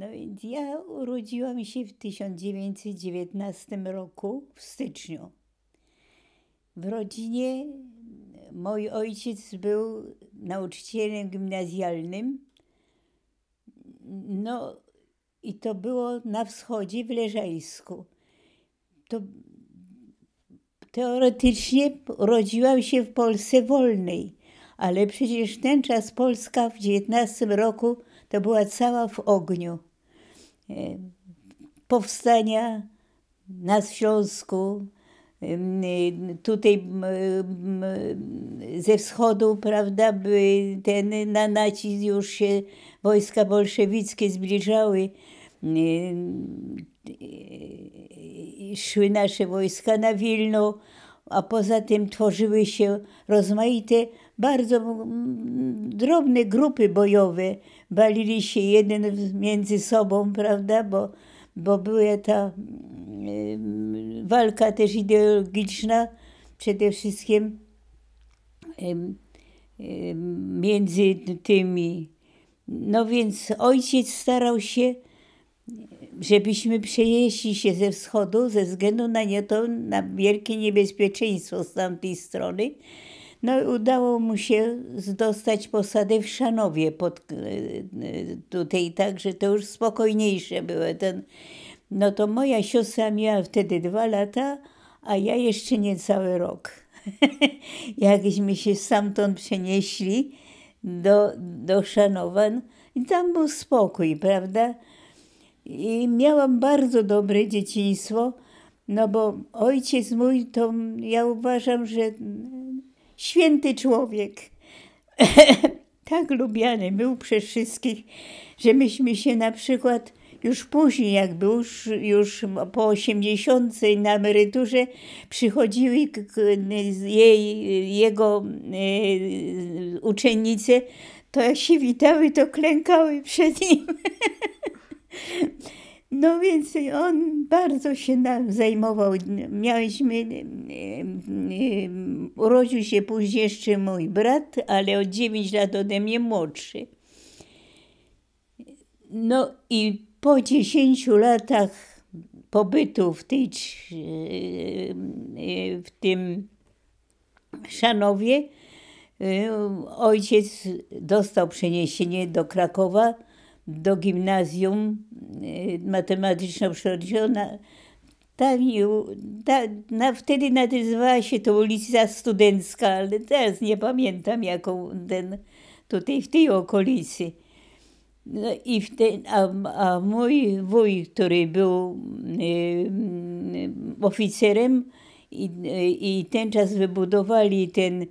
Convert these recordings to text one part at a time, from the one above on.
No więc ja urodziłam się w 1919 roku, w styczniu. W rodzinie mój ojciec był nauczycielem gimnazjalnym. No i to było na wschodzie, w Leżajsku. To teoretycznie urodziłam się w Polsce wolnej, ale przecież ten czas Polska w 19 roku to była cała w ogniu. Y, powstania na Śląsku, y, tutaj y, ze wschodu, prawda, ten na nacisk już się wojska bolszewickie zbliżały. Szły nasze wojska na Wilno, a poza tym tworzyły się rozmaite, bardzo drobne grupy bojowe, balili się jeden między sobą, prawda, bo, bo była ta mm, walka też ideologiczna przede wszystkim między tymi. No więc ojciec starał się, żebyśmy przenieśli się ze wschodu ze względu na nie to, na wielkie niebezpieczeństwo z tamtej strony. No udało mu się zdostać posadę w Szanowie, pod, e, e, tutaj także to już spokojniejsze były. Ten, no to moja siostra miała wtedy dwa lata, a ja jeszcze niecały rok. Jakśmy się stamtąd przenieśli do, do Szanowan i tam był spokój, prawda? I miałam bardzo dobre dzieciństwo, no bo ojciec mój, to ja uważam, że święty człowiek. tak lubiany był przez wszystkich, że myśmy się na przykład już później, jak był już, już po 80 na emeryturze, przychodziły jej, jego e, uczennice, to jak się witały, to klękały przed nim. No więc on bardzo się nam zajmował. Miałyśmy, urodził się później jeszcze mój brat, ale o 9 lat ode mnie młodszy. No i po 10 latach pobytu w, tej, w tym Szanowie, ojciec dostał przeniesienie do Krakowa do gimnazjum y, matematyczno-przyrodniczego. Tam, ta, na, wtedy nazywała się to ulica Studencka, ale teraz nie pamiętam jaką ten, tutaj w tej okolicy. No i w ten, a, a mój wuj, który był y, y, oficerem i, y, i ten czas wybudowali ten y,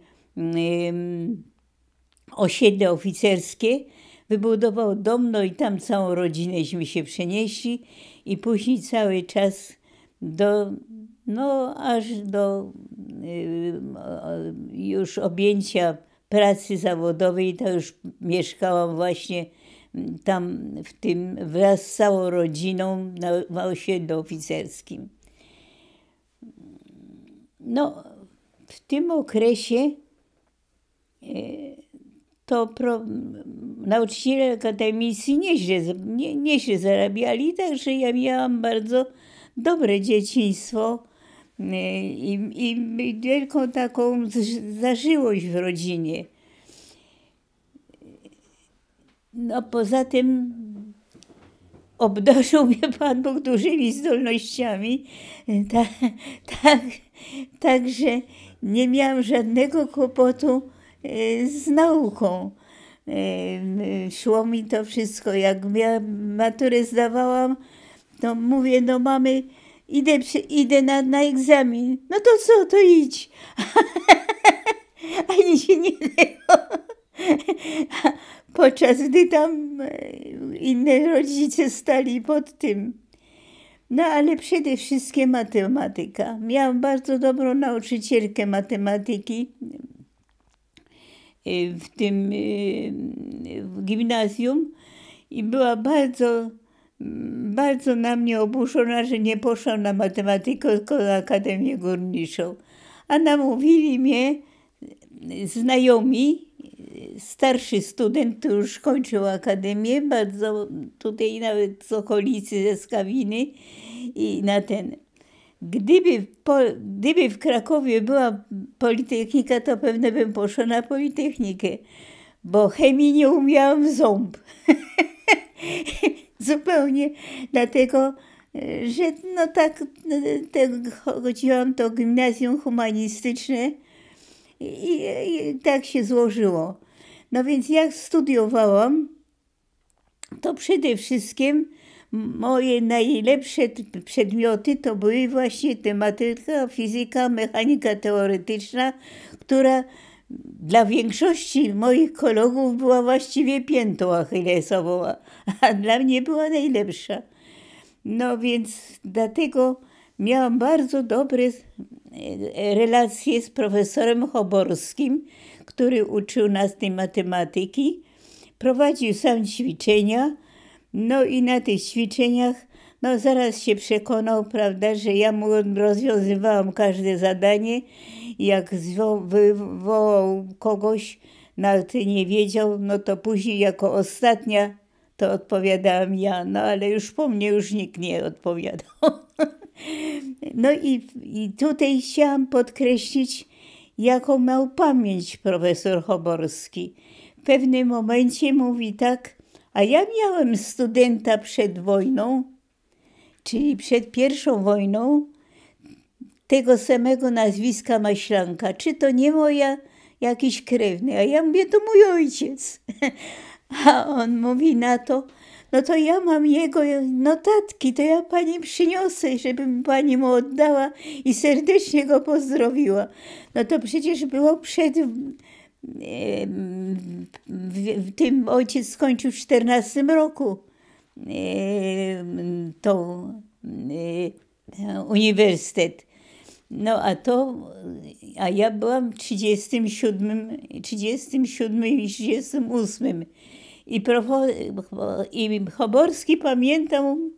osiedle oficerskie, wybudował dom, no i tam całą rodzinęśmy się przenieśli i później cały czas do, no aż do y, już objęcia pracy zawodowej, to już mieszkałam właśnie tam w tym wraz z całą rodziną na osiedlu oficerskim. No, w tym okresie y, to pro, nauczyciele akademicy nieźle, nie, nieźle zarabiali, także ja miałam bardzo dobre dzieciństwo y, i, i wielką taką zażyłość w rodzinie. No poza tym obdarzył mnie Pan Bóg dużymi zdolnościami, tak, także nie miałam żadnego kłopotu Y, z nauką. Y, szło mi to wszystko. Jak ja maturę zdawałam, to mówię do no mamy, idę, idę na, na egzamin. No to co, to idź. Ani się nie dało. Podczas gdy tam y, inne rodzice stali pod tym. No ale przede wszystkim matematyka. Miałam bardzo dobrą nauczycielkę matematyki, Y, w tym y, w gimnazjum i była bardzo, bardzo na mnie oburzona, że nie poszłam na matematykę, tylko na Akademię Górniczą. A namówili mnie znajomi, starszy student, który już kończył akademię, bardzo tutaj nawet z okolicy, ze Skawiny i na ten. Gdyby, po, gdyby w Krakowie była politechnika, to pewnie bym poszła na politechnikę, bo chemii nie umiałam ząb. Zupełnie dlatego, że no tak, te, chodziłam to gimnazjum humanistyczne i, i tak się złożyło. No więc jak studiowałam, to przede wszystkim Moje najlepsze przedmioty to były właśnie tematyka, fizyka, mechanika teoretyczna, która dla większości moich kolegów była właściwie piętą achillesową, a dla mnie była najlepsza. No więc dlatego miałam bardzo dobre e, relacje z profesorem Choborskim, który uczył nas tej matematyki. Prowadził sam ćwiczenia, no i na tych ćwiczeniach, no zaraz się przekonał, prawda, że ja mu rozwiązywałam każde zadanie. Jak wywołał kogoś, na ty nie wiedział, no to później jako ostatnia to odpowiadałam ja, no ale już po mnie już nikt nie odpowiadał. No i, i tutaj chciałam podkreślić, jaką miał pamięć profesor Choborski. W pewnym momencie mówi tak, a ja miałem studenta przed wojną, czyli przed pierwszą wojną, tego samego nazwiska Maślanka. Czy to nie moja jakiś krewny? A ja mówię, to mój ojciec. A on mówi na to, no to ja mam jego notatki, to ja pani przyniosę, żebym pani mu oddała i serdecznie go pozdrowiła. No to przecież było przed w tym ojciec skończył w 14 roku e, tą e, uniwersytet. No a to, a ja byłam w 37, 37 i 38. I, profo, I Choborski, pamiętam,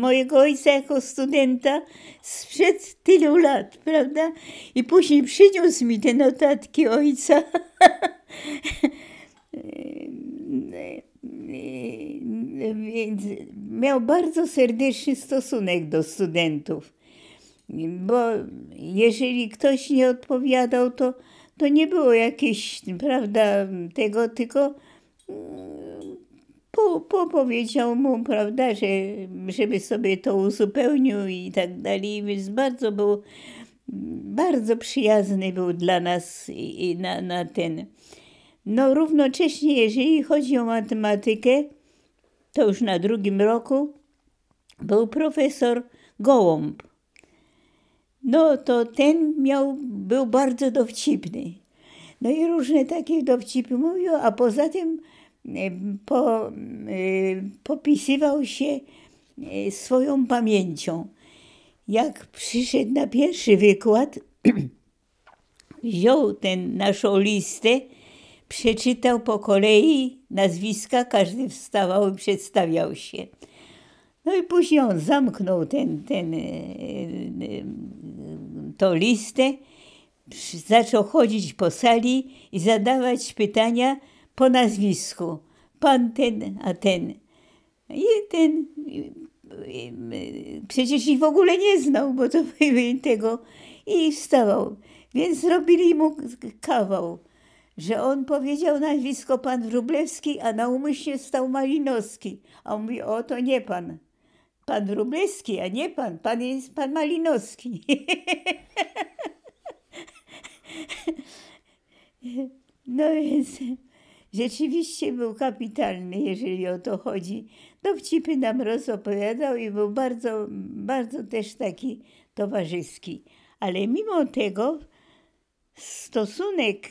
mojego ojca jako studenta sprzed tylu lat, prawda? I później przyniósł mi te notatki ojca. Więc miał bardzo serdeczny stosunek do studentów, bo jeżeli ktoś nie odpowiadał, to, to nie było jakieś, prawda, tego, tylko po, powiedział mu, prawda, że żeby sobie to uzupełnił i tak dalej, więc bardzo był, bardzo przyjazny był dla nas i, i na, na ten. No równocześnie, jeżeli chodzi o matematykę, to już na drugim roku był profesor Gołąb. No to ten miał, był bardzo dowcipny. No i różne takie dowcipy mówił, a poza tym Y, po, y, popisywał się y, swoją pamięcią. Jak przyszedł na pierwszy wykład, wziął ten naszą listę, przeczytał po kolei nazwiska, każdy wstawał i przedstawiał się. No i później on zamknął ten, ten, tą listę, zaczął chodzić po sali i zadawać pytania, po nazwisku. Pan ten, a ten. I ten przecież ich w ogóle nie znał, bo to byli tego i wstawał. Więc zrobili mu kawał, że on powiedział nazwisko pan Wróblewski, a na umyślnie stał Malinowski. A on mówi, o to nie pan. Pan Wróblewski, a nie pan. Pan jest pan Malinowski. no więc... Rzeczywiście był kapitalny, jeżeli o to chodzi. Dowcipy nam rozopowiadał i był bardzo, bardzo też taki towarzyski. Ale mimo tego stosunek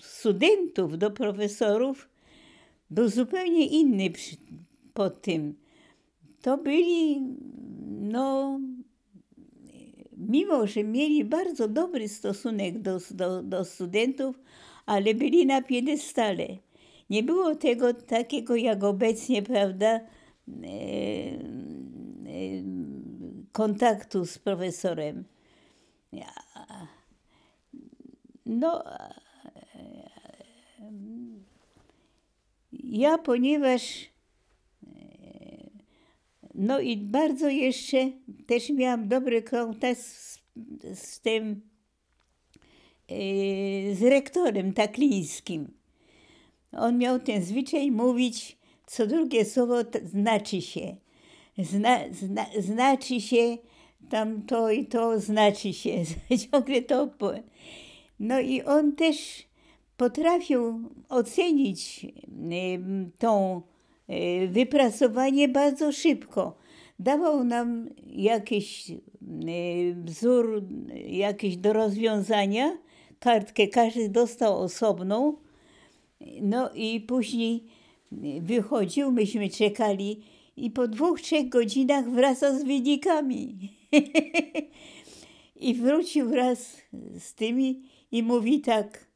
studentów do profesorów był zupełnie inny przy, po tym. To byli, no, mimo że mieli bardzo dobry stosunek do, do, do studentów, ale byli na piedestale. Nie było tego takiego jak obecnie, prawda, e, e, kontaktu z profesorem. No, e, ja ponieważ no i bardzo jeszcze też miałam dobry kontakt z, z tym Y, z rektorem Taklińskim. On miał ten zwyczaj mówić, co drugie słowo znaczy się. Zna, zna, znaczy się tam to i to, znaczy się. Ciągle to. No i on też potrafił ocenić y, tą y, wypracowanie bardzo szybko. Dawał nam jakiś wzór, jakieś do rozwiązania kartkę każdy dostał osobną. No i później wychodził, myśmy czekali i po dwóch, trzech godzinach wraca z wynikami. I wrócił raz z tymi i mówi tak,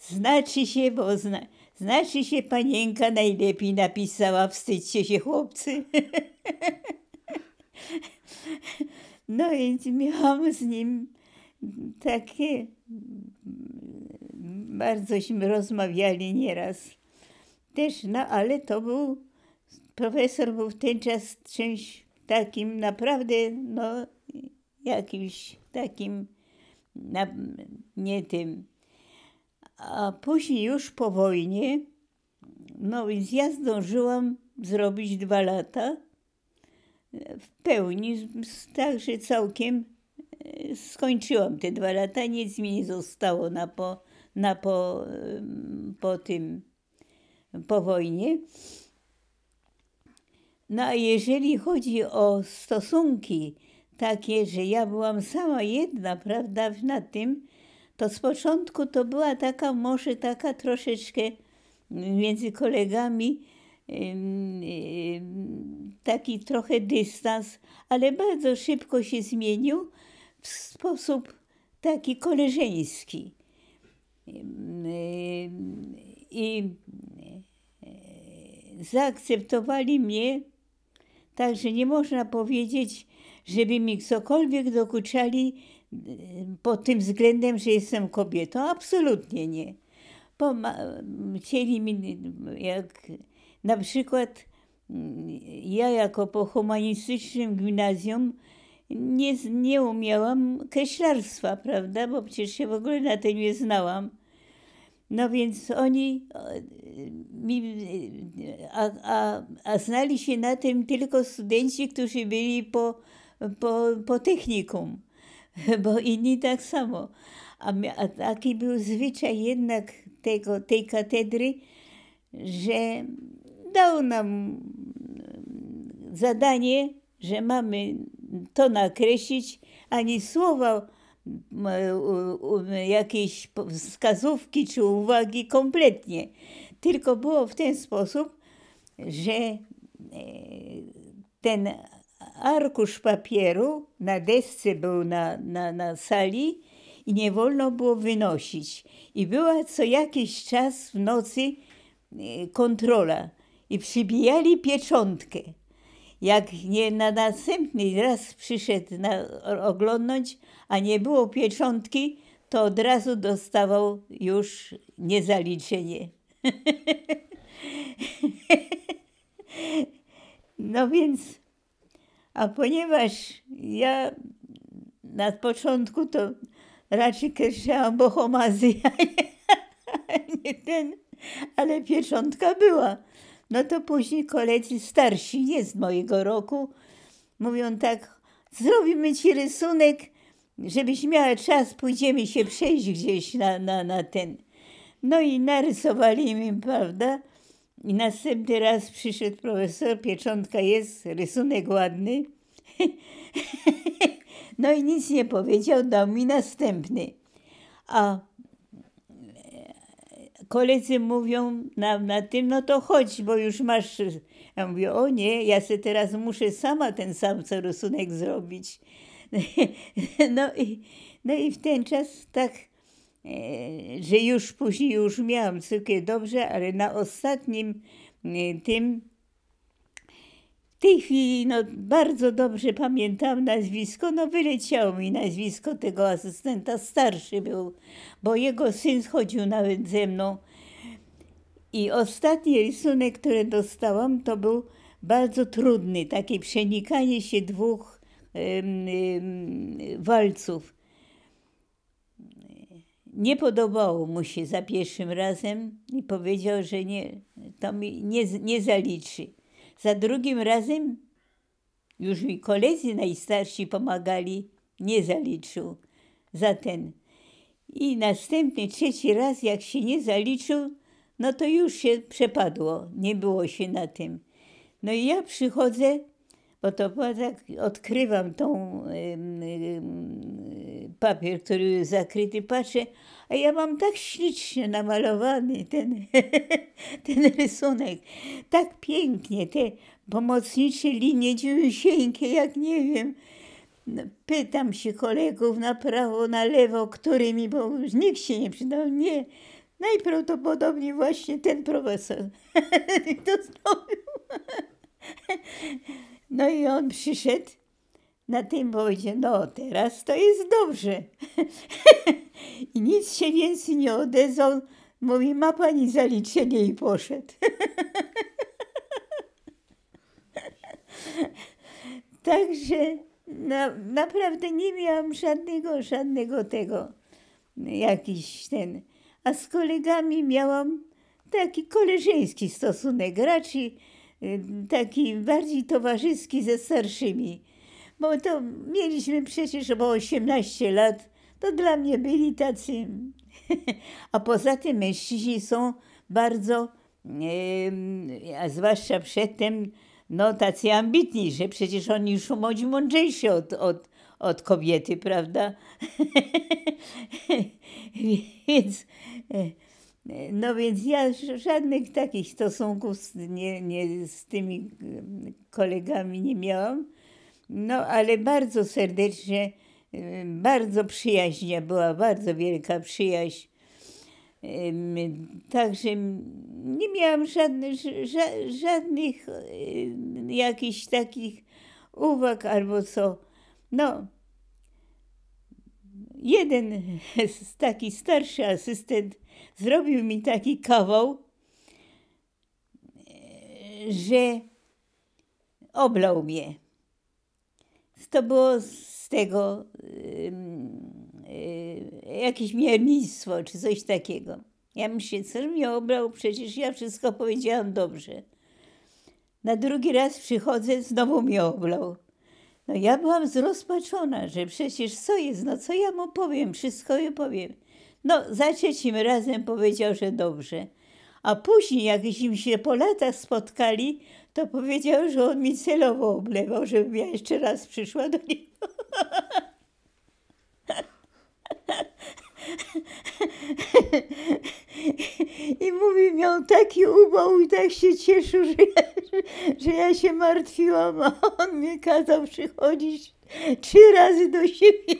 znaczy się, bo zna, znaczy się panienka najlepiej napisała, wstydźcie się chłopcy. no więc miałam z nim takie Bardzośmy rozmawiali nieraz. Też, no ale to był, profesor był w ten czas czymś takim naprawdę, no jakimś takim, na, nie tym. A później już po wojnie, no więc ja zdążyłam zrobić dwa lata w pełni, także całkiem e, skończyłam te dwa lata, nic mi nie zostało na po na po, po tym, po wojnie. No a jeżeli chodzi o stosunki takie, że ja byłam sama jedna, prawda, na tym, to z początku to była taka, może taka troszeczkę między kolegami, taki trochę dystans, ale bardzo szybko się zmienił w sposób taki koleżeński i e, zaakceptowali mnie, także nie można powiedzieć, żeby mi cokolwiek dokuczali e, pod tym względem, że jestem kobietą. Absolutnie nie. Chcieli mi, jak na przykład ja jako po humanistycznym gimnazjum nie, nie umiałam kreślarstwa, prawda, bo przecież się w ogóle na tym nie znałam. No więc oni, mi, a, a, a znali się na tym tylko studenci, którzy byli po, po, po technikum, bo inni tak samo. A, a taki był zwyczaj jednak tego, tej katedry, że dał nam zadanie, że mamy to nakreślić, ani słowa jakieś wskazówki czy uwagi kompletnie. Tylko było w ten sposób, że e, ten arkusz papieru na desce był na, na, na sali i nie wolno było wynosić. I była co jakiś czas w nocy e, kontrola i przybijali pieczątkę. Jak nie na następny raz przyszedł na, oglądnąć, a nie było pieczątki, to od razu dostawał już niezaliczenie. no więc, a ponieważ ja na początku to raczej kreślałam bohomazy, a nie, a nie ten, ale pieczątka była. No to później koledzy starsi, nie z mojego roku, mówią tak, zrobimy ci rysunek, żebyś miała czas, pójdziemy się przejść gdzieś na, na, na ten. No i narysowali mi, prawda? I następny raz przyszedł profesor, pieczątka jest, rysunek ładny. no i nic nie powiedział, dał mi następny. A koledzy mówią nam na tym, no to chodź, bo już masz. Ja mówię, o nie, ja se teraz muszę sama ten sam co rysunek zrobić. No i, no i w ten czas tak, e, że już później już miałam cukier dobrze, ale na ostatnim e, tym tej chwili no, bardzo dobrze pamiętam nazwisko, no wyleciało mi nazwisko tego asystenta, starszy był, bo jego syn chodził nawet ze mną. I ostatni rysunek, który dostałam, to był bardzo trudny, takie przenikanie się dwóch ym, ym, walców. Nie podobało mu się za pierwszym razem i powiedział, że nie, to mi nie, nie zaliczy. Za drugim razem już mi koledzy najstarsi pomagali, nie zaliczył za ten. I następny, trzeci raz, jak się nie zaliczył, no to już się przepadło, nie było się na tym. No i ja przychodzę, bo to tak odkrywam tą y, y, papier, który jest zakryty, patrzę, a ja mam tak ślicznie namalowany ten, ten rysunek, tak pięknie, te pomocnicze linie dziusieńkie, jak nie wiem. No, pytam się kolegów na prawo, na lewo, którymi, bo już nikt się nie przydał. Nie, najprawdopodobniej właśnie ten profesor to zrobił. No i on przyszedł na tym wodzie, no teraz to jest dobrze. I nic się więcej nie odezwał. Mówi, ma pani zaliczenie i poszedł. Także na, naprawdę nie miałam żadnego, żadnego tego, jakiś ten. A z kolegami miałam taki koleżeński stosunek, raczej y, taki bardziej towarzyski ze starszymi bo to mieliśmy przecież około 18 lat, to dla mnie byli tacy. A poza tym mężczyźni są bardzo, a zwłaszcza przedtem, no tacy ambitni, że przecież oni już młodzi mądrzejsi od, od, od kobiety, prawda? więc, no więc ja żadnych takich stosunków z, nie, nie, z tymi kolegami nie miałam. No, ale bardzo serdecznie, y, bardzo przyjaźnia była, bardzo wielka przyjaźń. Także nie miałam żadnych, żadnych y, jakichś takich uwag albo co. No, jeden taki starszy asystent zrobił mi taki kawał, y, że oblał mnie to było z tego y, jakieś miernictwo czy coś takiego. Ja myślę, co mnie obrał, przecież ja wszystko powiedziałam dobrze. Na drugi raz przychodzę, znowu mnie oblał. No ja byłam zrozpaczona, że przecież co jest, no co ja mu powiem, wszystko mu powiem. No za trzecim razem powiedział, że dobrze. A później, jak im się po latach spotkali, to powiedział, że on mi celowo oblewał, żebym ja jeszcze raz przyszła do niego. I mówi, miał taki ubał i tak się cieszył, że ja, że ja się martwiłam, a on mi kazał przychodzić trzy razy do siebie.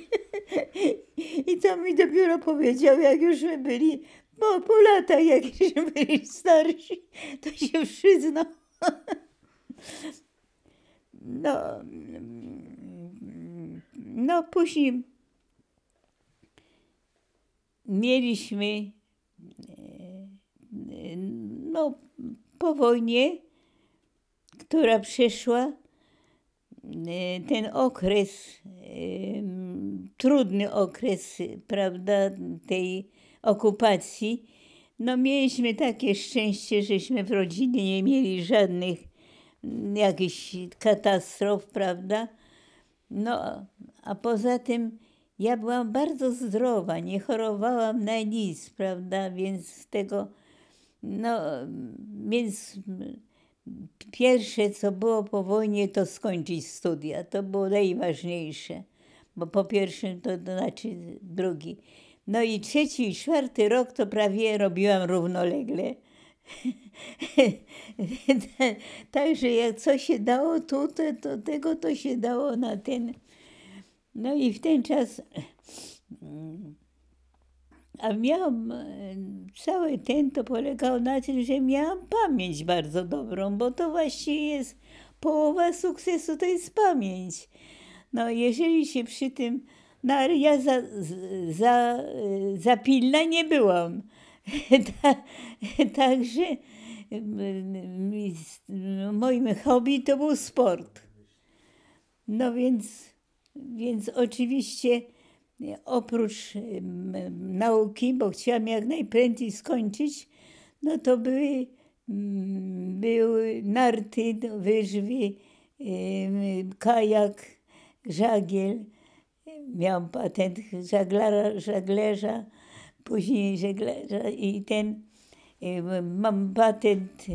I to mi dopiero powiedział, jak już my byli po, po lata jak już byli starsi, to się przyznał. No, no później mieliśmy no, po wojnie, która przeszła, ten okres, trudny okres, prawda, tej okupacji. No mieliśmy takie szczęście, żeśmy w rodzinie nie mieli żadnych mm, jakichś katastrof, prawda? No, a poza tym ja byłam bardzo zdrowa, nie chorowałam na nic, prawda? Więc tego, no, więc pierwsze, co było po wojnie, to skończyć studia. To było najważniejsze, bo po pierwszym to, to znaczy drugi. No i trzeci i czwarty rok to prawie robiłam równolegle. Także jak co się dało tutaj, to, tego to się dało na ten. No i w ten czas. A miałam cały ten, to polegał na tym, że miałam pamięć bardzo dobrą, bo to właściwie jest połowa sukcesu, to jest pamięć. No jeżeli się przy tym no ale ja za, za, za pilna nie byłam. Także mm, mm, mm, moim hobby to był sport. No więc, więc oczywiście oprócz nauki, bo chciałam jak najprędzej skończyć, no to były, były narty, no, wyżwy, kajak, żagiel miałem patent żaglara, żaglerza, później żeglarza i ten, y, mam patent y,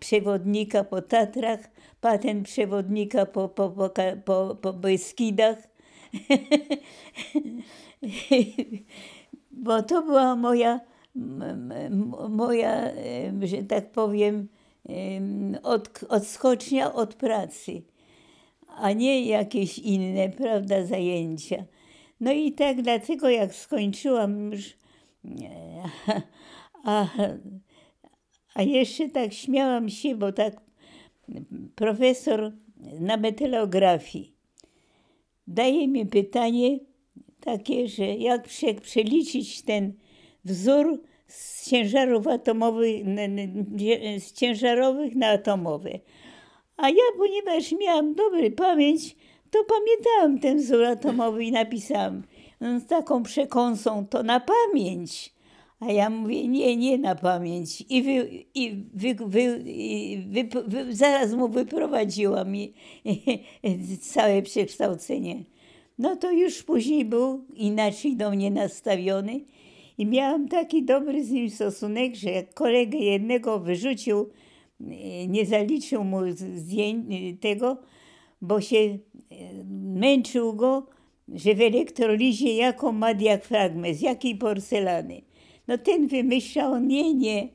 przewodnika po Tatrach, patent przewodnika po, po, po, po, po Beskidach. Bo to była moja, moja, y, że tak powiem, od, odskocznia od pracy a nie jakieś inne, prawda, zajęcia. No i tak dlatego jak skończyłam już, e, a, a jeszcze tak śmiałam się, bo tak profesor na meteleografii daje mi pytanie takie, że jak przeliczyć ten wzór z ciężarów atomowych, z ciężarowych na atomowe. A ja, ponieważ miałam dobry pamięć, to pamiętałam ten wzór atomowy i napisałam no, z taką przekąsą to na pamięć. A ja mówię, nie, nie na pamięć. I, wy, i, wy, wy, i wy, zaraz mu wyprowadziłam i, i, całe przekształcenie. No to już później był inaczej do mnie nastawiony i miałam taki dobry z nim stosunek, że jak kolegę jednego wyrzucił, nie zaliczył mu y, tego, bo się y, męczył go, że w elektrolizie jaką ma diafragmę, z jakiej porcelany. No ten wymyślał, nie, nie.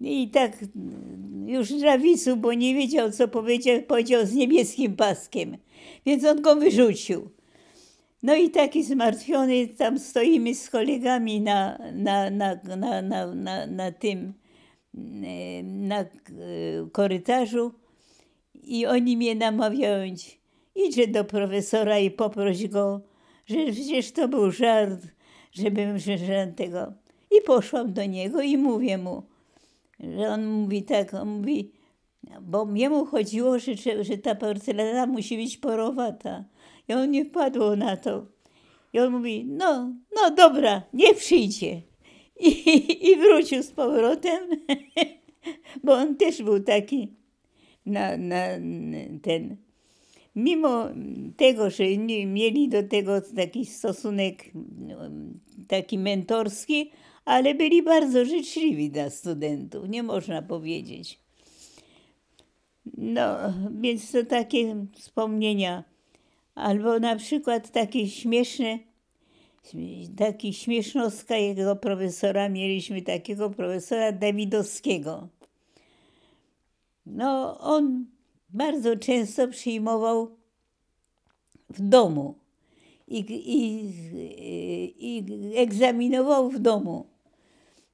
I tak y, już drawisu, bo nie wiedział, co powiedział, powiedział z niebieskim paskiem. Więc on go wyrzucił. No i taki zmartwiony, tam stoimy z kolegami na, na, na, na, na, na, na tym na e, korytarzu i oni mnie namawiają, idź do profesora i poproś go, że przecież to był żart, żebym żegnał tego. I poszłam do niego i mówię mu, że on mówi tak, on mówi, bo jemu chodziło, że, że ta porcelana musi być porowata. I on nie wpadł na to. I on mówi, no, no dobra, nie przyjdzie i, i wrócił z powrotem, bo on też był taki na, na ten. Mimo tego, że nie mieli do tego taki stosunek mm, taki mentorski, ale byli bardzo życzliwi dla studentów, nie można powiedzieć. No, więc to takie wspomnienia. Albo na przykład takie śmieszne, taki śmiesznowska jego profesora, mieliśmy takiego profesora Dawidowskiego. No, on bardzo często przyjmował w domu i, i, i egzaminował w domu.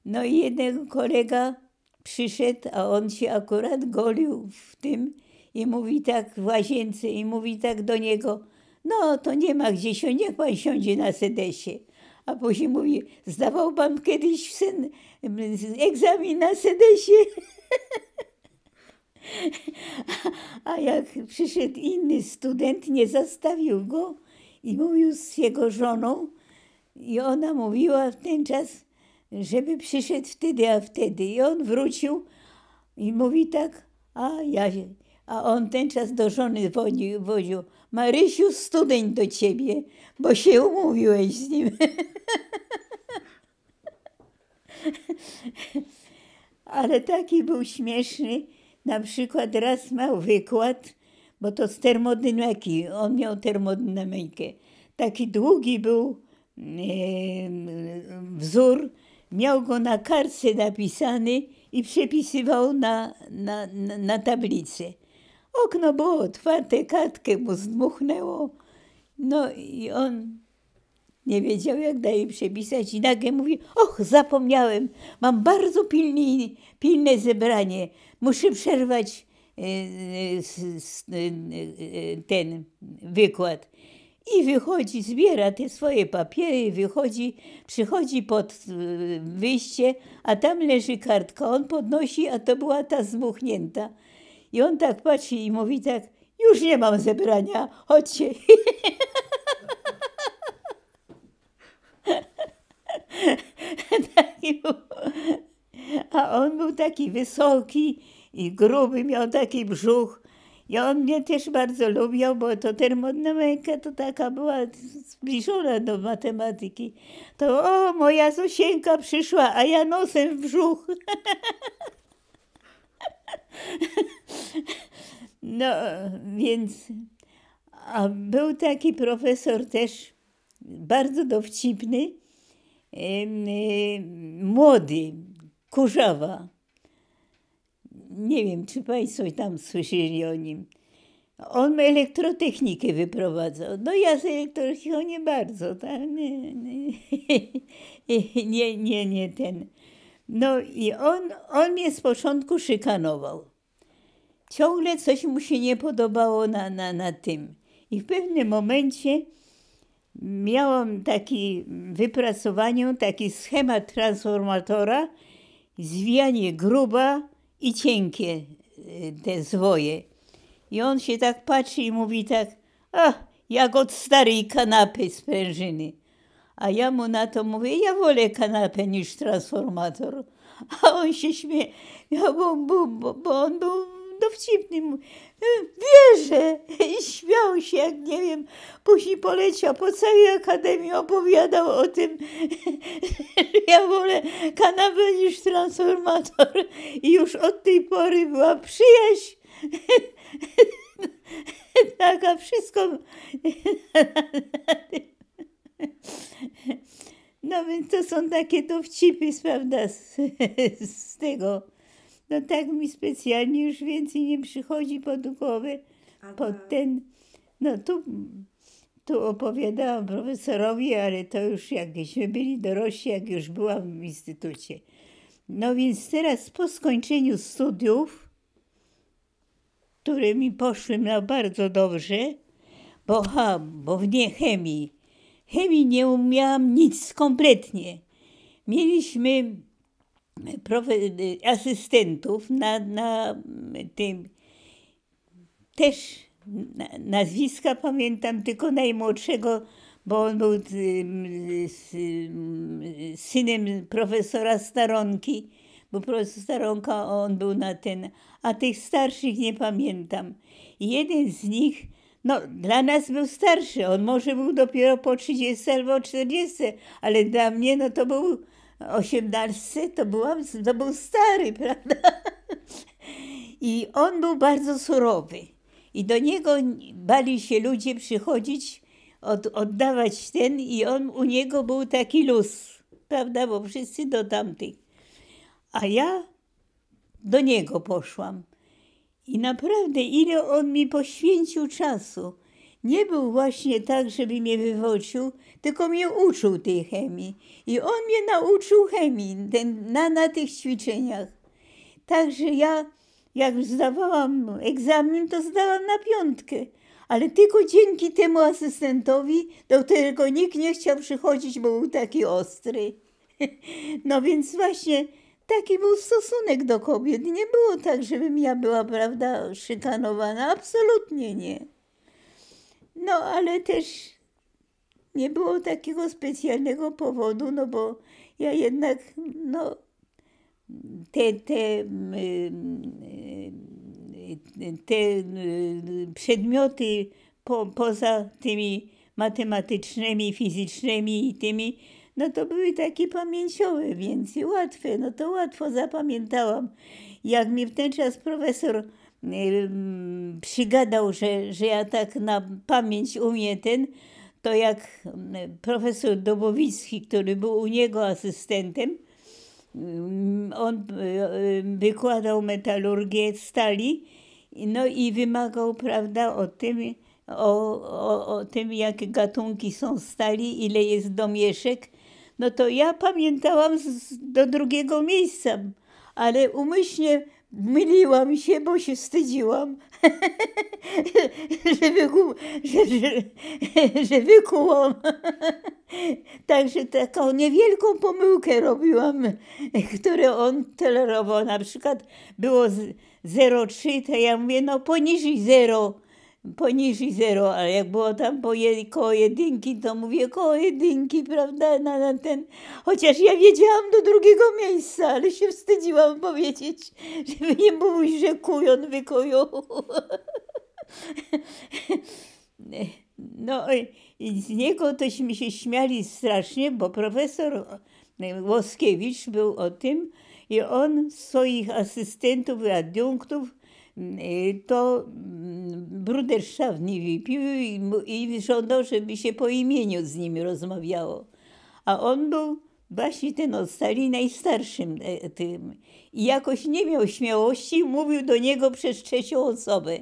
No i jednego kolega przyszedł, a on się akurat golił w tym i mówi tak w łazience i mówi tak do niego – no, to nie ma gdzie się, niech pan siądzie na sedesie. A później mówi, zdawał pan kiedyś syn egzamin na sedesie. A jak przyszedł inny student, nie zastawił go i mówił z jego żoną, i ona mówiła w ten czas, żeby przyszedł wtedy, a wtedy. I on wrócił i mówi tak, a ja, a on ten czas do żony wodził Marysiu, studeń do ciebie, bo się umówiłeś z nim. Ale taki był śmieszny. Na przykład raz miał wykład, bo to z termodynamiki, on miał termodynamikę. Taki długi był e, wzór, miał go na kartce napisany i przepisywał na, na, na, na tablicy. Okno było otwarte, kartkę mu zdmuchnęło. No i on nie wiedział, jak daje przepisać i nagle mówi, och, zapomniałem, mam bardzo pilny, pilne zebranie, muszę przerwać e, e, e, ten wykład. I wychodzi, zbiera te swoje papiery, wychodzi, przychodzi pod wyjście, a tam leży kartka. On podnosi, a to była ta zmuchnięta. I on tak patrzy i mówi tak, już nie mam zebrania, chodźcie. A on był taki wysoki i gruby, miał taki brzuch. I on mnie też bardzo lubił, bo to termodynamika to taka była zbliżona do matematyki. To o, moja Zosieńka przyszła, a ja nosem w brzuch. No, więc. A był taki profesor też bardzo dowcipny, młody, Kurzawa. Nie wiem, czy Państwo tam słyszeli o nim. On elektrotechnikę wyprowadzał. No ja z elektrotechniką nie bardzo, tak? Nie, nie, nie, nie ten. No i on, on mnie z początku szykanował. Ciągle coś mu się nie podobało na, na, na tym. I w pewnym momencie miałam taki, wypracowanie, taki schemat transformatora, zwijanie gruba i cienkie y, te zwoje. I on się tak patrzy i mówi tak, a, jak od starej kanapy sprężyny. A ja mu na to mówię, ja wolę kanapę niż transformator. A on się śmie, ja, bo, bo, bo, bo on był dowcipny. E, wierzę! I śmiał się, jak nie wiem. Później poleciał po całej akademii, opowiadał o tym, że ja wolę kanapę niż transformator. I już od tej pory była przyjaźń. Taka wszystko... No więc to są takie dowcipy, prawda, z, z tego. No tak mi specjalnie już więcej nie przychodzi pod głowę, pod ten... No tu, tu opowiadałam profesorowi, ale to już jakbyśmy byli dorośli, jak już byłam w instytucie. No więc teraz po skończeniu studiów, które mi poszły na bardzo dobrze, bo, ha, bo w nie chemii, Chemii nie umiałam nic kompletnie. Mieliśmy e, e, asystentów na, na e, tym. Też nazwiska pamiętam tylko najmłodszego, bo on był synem profesora Staronki, bo profesor Staronka on był na ten, a tych starszych nie pamiętam. Jeden z nich no, dla nas był starszy, on może był dopiero po 30 albo 40, ale dla mnie no to był 18, to, byłam, to był stary, prawda? I on był bardzo surowy. I do niego bali się ludzie przychodzić, od, oddawać ten, i on u niego był taki luz, prawda? Bo wszyscy do tamtych. A ja do niego poszłam. I naprawdę, ile on mi poświęcił czasu. Nie był właśnie tak, żeby mnie wywoził, tylko mnie uczył tej chemii. I on mnie nauczył chemii ten, na, na tych ćwiczeniach. Także ja, jak zdawałam egzamin, to zdałam na piątkę. Ale tylko dzięki temu asystentowi, do którego nikt nie chciał przychodzić, bo był taki ostry. No więc właśnie taki był stosunek do kobiet. Nie było tak, żebym ja była, prawda, szykanowana. Absolutnie nie. No, ale też nie było takiego specjalnego powodu, no bo ja jednak, no, te, te, mm, mm, te mm, przedmioty po, poza tymi matematycznymi, fizycznymi i tymi, no to były takie pamięciowe, więc łatwe, no to łatwo zapamiętałam. Jak mi w ten czas profesor przygadał, że, że ja tak na pamięć umiem ten, to jak profesor Dobowicki, który był u niego asystentem, on wykładał metalurgię stali, no i wymagał, prawda, o tym, o, o, o tym, jakie gatunki są stali, ile jest domieszek, no to ja pamiętałam z, do drugiego miejsca, ale umyślnie myliłam się, bo się wstydziłam, że, wyku, że, że, że wykułam. Także taką niewielką pomyłkę robiłam, którą on tolerował. Na przykład było 0,3, to ja mówię, no poniżej 0 poniżej zero, ale jak było tam po jed, koło jedynki, to mówię koło jedynki, prawda, na, na ten, chociaż ja wiedziałam do drugiego miejsca, ale się wstydziłam powiedzieć, żeby nie mówić, że kujon wykoją. No i z niego tośmy się śmiali strasznie, bo profesor Łoskiewicz był o tym i on swoich asystentów i adiunktów Y, to mm, brudersztaw nie wypił i, żądał, żeby się po imieniu z nim rozmawiało. A on był właśnie ten od stali najstarszym e, tym. I jakoś nie miał śmiałości, mówił do niego przez trzecią osobę.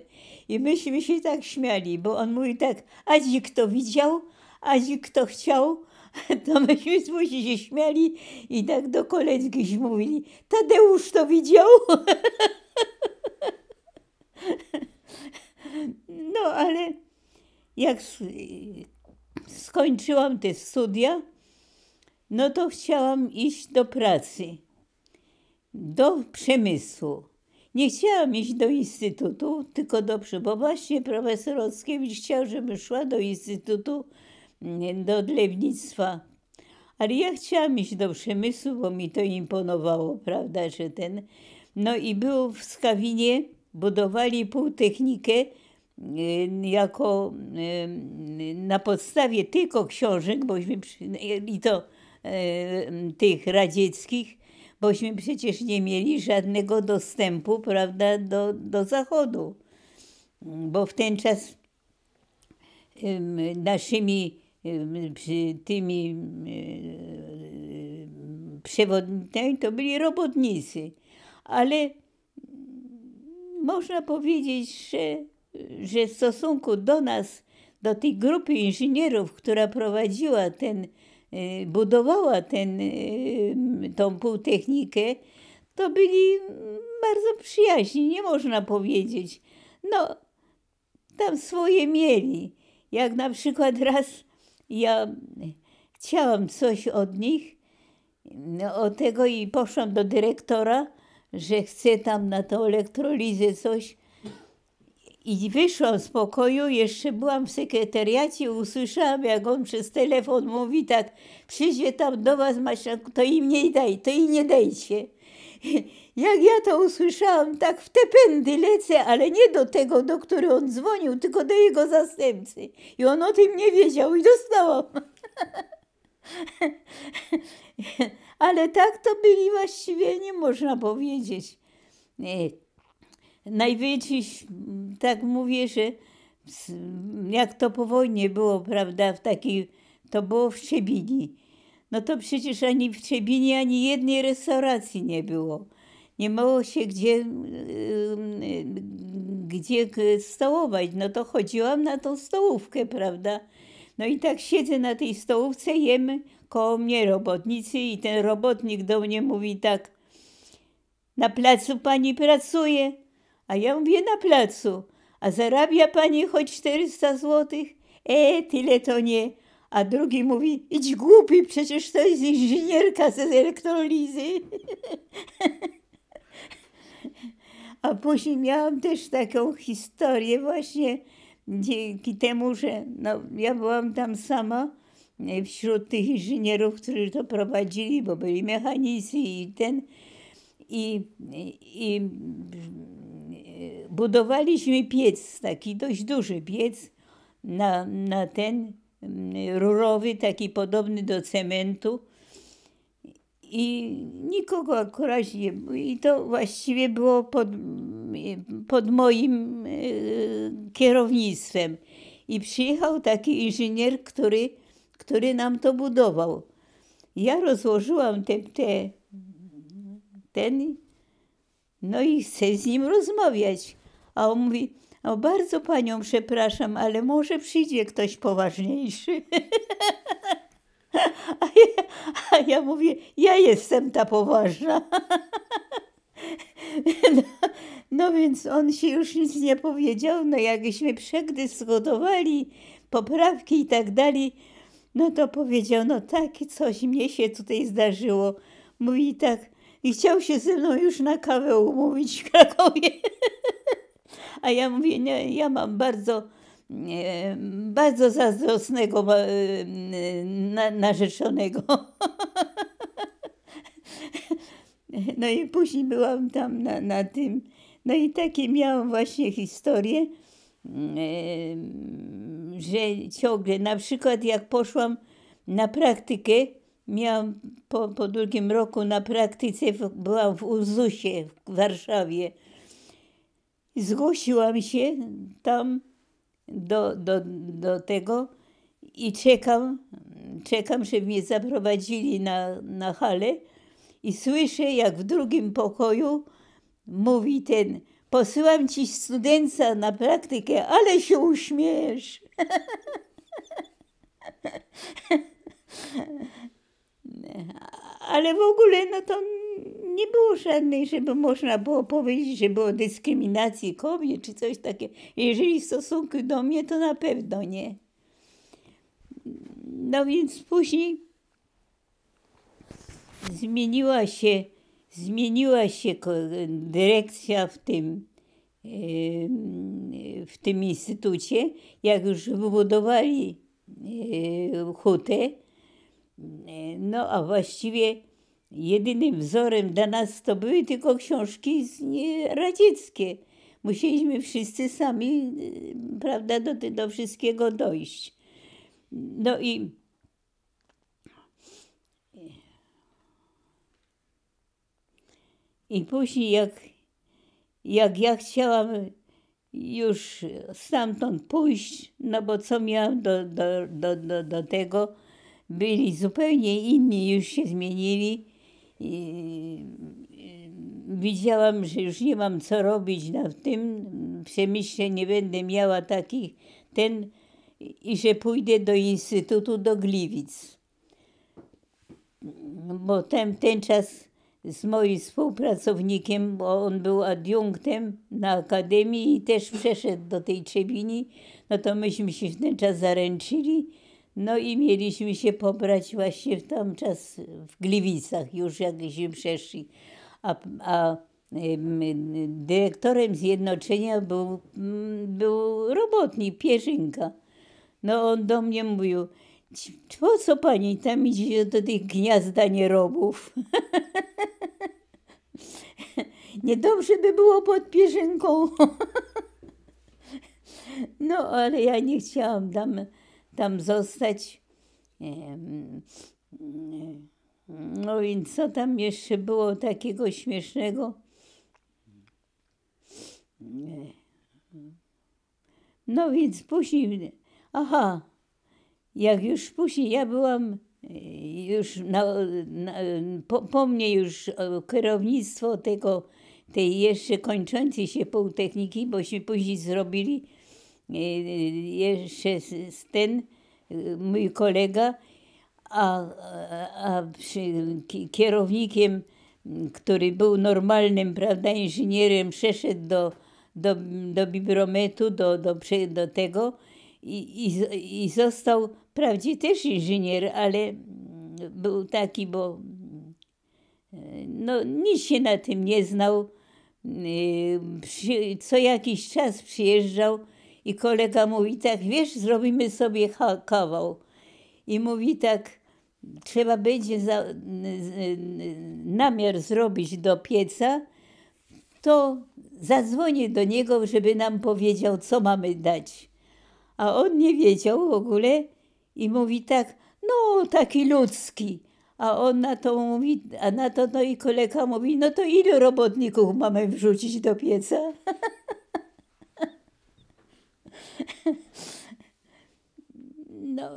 I myśmy się tak śmiali, bo on mówi tak, a dzi kto widział, a dzi kto chciał, to myśmy z się śmiali i tak do koledzy mówili, Tadeusz to widział. No, ale jak skończyłam te studia, no to chciałam iść do pracy, do przemysłu. Nie chciałam iść do instytutu, tylko do bo właśnie profesor Ockiewicz chciał, żebym szła do instytutu mm, do odlewnictwa. Ale ja chciałam iść do przemysłu, bo mi to imponowało, prawda, że ten... No i był w Skawinie budowali półtechnikę y, jako y, na podstawie tylko książek, bośmy, i to y, tych radzieckich, bośmy przecież nie mieli żadnego dostępu prawda, do, do Zachodu. Bo w ten czas naszymi tymi przewodnikami to byli robotnicy. Ale można powiedzieć, że, że w stosunku do nas, do tej grupy inżynierów, która prowadziła ten, y, budowała ten, y, tą półtechnikę, to byli bardzo przyjaźni, nie można powiedzieć. No, tam swoje mieli. Jak na przykład raz ja chciałam coś od nich, o no, tego i poszłam do dyrektora że chce tam na tą elektrolizę coś. I wyszłam z pokoju, jeszcze byłam w sekretariacie, usłyszałam, jak on przez telefon mówi tak, przyjdzie tam do was maszynku, to im nie daj, to im nie dajcie. Jak ja to usłyszałam, tak w te pędy lecę, ale nie do tego, do który on dzwonił, tylko do jego zastępcy. I on o tym nie wiedział i dostałam. Ale tak to byli właściwie, nie można powiedzieć. E, Najwięcej, tak mówię, że jak to po wojnie było, prawda, w takiej, to było w Trzebini. No to przecież ani w Trzebini, ani jednej restauracji nie było. Nie mało się gdzie, e, gdzie stołować. No to chodziłam na tą stołówkę, prawda? No i tak siedzę na tej stołówce, jemy koło mnie robotnicy i ten robotnik do mnie mówi tak, na placu pani pracuje, a ja mówię na placu, a zarabia pani choć 400 złotych? E, tyle to nie. A drugi mówi, idź głupi, przecież to jest inżynierka z elektrolizy. A później miałam też taką historię właśnie dzięki temu, że no, ja byłam tam sama e, wśród tych inżynierów, którzy to prowadzili, bo byli mechanicy i ten. I, i e, budowaliśmy piec, taki dość duży piec na, na ten mm, rurowy, taki podobny do cementu. I nikogo akurat nie było. I to właściwie było pod, pod moim y, kierownictwem. I przyjechał taki inżynier, który, który nam to budował. Ja rozłożyłam te, te, ten, no i chcę z nim rozmawiać. A on mówi, o bardzo panią przepraszam, ale może przyjdzie ktoś poważniejszy. a, ja, a ja mówię, ja jestem ta poważna. No, no, więc on się już nic nie powiedział, no jakśmy przedyskutowali poprawki i tak dalej, no to powiedział, no tak, coś mnie się tutaj zdarzyło. Mówi tak, i chciał się ze mną już na kawę umówić w Krakowie. A ja mówię, nie, ja mam bardzo, bardzo zazdrosnego y, y, na, narzeczonego. No i później byłam tam na, na tym. No i takie miałam właśnie historie, że ciągle, na przykład jak poszłam na praktykę, miałam po, po drugim roku na praktyce, byłam w Uzusie w Warszawie. Zgłosiłam się tam do, do, do tego i czekam, czekam, żeby mnie zaprowadzili na, na halę i słyszę, jak w drugim pokoju mówi ten, posyłam ci studenta na praktykę, ale się uśmiesz. ale w ogóle no to nie było żadnej, żeby można było powiedzieć, że było dyskryminacji kobiet czy coś takiego. Jeżeli w stosunku do mnie, to na pewno nie. No więc później zmieniła się, zmieniła się dyrekcja w tym, w tym instytucie. Jak już wybudowali hutę, no a właściwie jedynym wzorem dla nas to były tylko książki radzieckie. Musieliśmy wszyscy sami, prawda, do, do wszystkiego dojść. No i I później, jak, jak ja chciałam już stamtąd pójść, no bo co miałam do, do, do, do, do tego, byli zupełnie inni, już się zmienili. I, widziałam, że już nie mam co robić na tym przemyśle, nie będę miała takich ten i że pójdę do Instytutu do Gliwic. Bo ten, ten czas z moim współpracownikiem, bo on był adiunktem na akademii i też przeszedł do tej Czebini, no to myśmy się w ten czas zaręczyli, no i mieliśmy się pobrać właśnie w tam czas w Gliwicach już jakśmy przeszli. A, a dyrektorem zjednoczenia był, był robotnik Pierzynka. No on do mnie mówił, po co pani tam idzie do tych gniazda nierobów? Niedobrze by było pod pierzynką. No, ale ja nie chciałam tam, tam zostać. No i co tam jeszcze było takiego śmiesznego? No więc później, aha, jak już później ja byłam już na, na, po, po, mnie już e, kierownictwo tego, tej jeszcze kończącej się półtechniki, bośmy później zrobili e, jeszcze ten e, mój kolega, a, a, kierownikiem, który był normalnym, prawda, inżynierem, przeszedł do, do, do bibrometu, do, do, do tego, i, i, i został, prawdzie też inżynier, ale mm, był taki, bo no, nic się na tym nie znał. Y, co jakiś czas przyjeżdżał i kolega mówi tak, wiesz, zrobimy sobie kawał. I mówi tak, trzeba będzie za, namiar zrobić do pieca, to zadzwonię do niego, żeby nam powiedział, co mamy dać a on nie wiedział w ogóle i mówi tak, no taki ludzki. A on na to mówi, a na to no i kolega mówi, no to ilu robotników mamy wrzucić do pieca? no,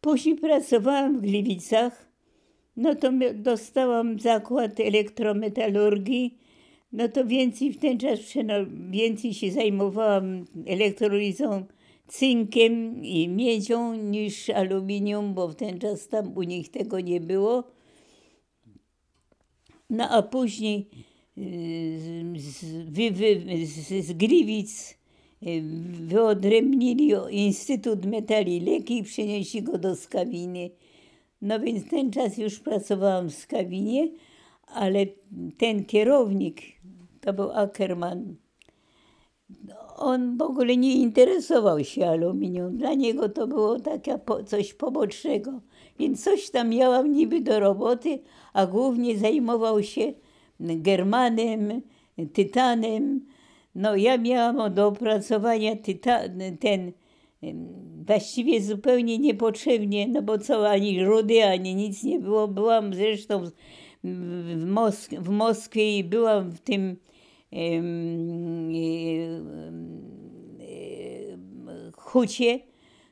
później pracowałam w Gliwicach, no to dostałam zakład elektrometalurgii, no to więcej w ten czas, no, więcej się zajmowałam elektrolizą cynkiem i miedzią niż aluminium, bo w ten czas tam u nich tego nie było. No a później yy, z, wy, wy, z, z Gliwic yy, wyodrębnili Instytut Metali Leki i przenieśli go do Skawiny. No więc ten czas już pracowałam w Skawinie, ale ten kierownik, to był Ackerman, no, on w ogóle nie interesował się aluminium. Dla niego to było takie coś pobocznego. Więc coś tam miałam niby do roboty, a głównie zajmował się germanem, tytanem. No ja miałam do opracowania tytan, ten właściwie zupełnie niepotrzebnie, no bo co, ani rudy, ani nic nie było. Byłam zresztą w, Mosk w Moskwie i byłam w tym E, e, hucie,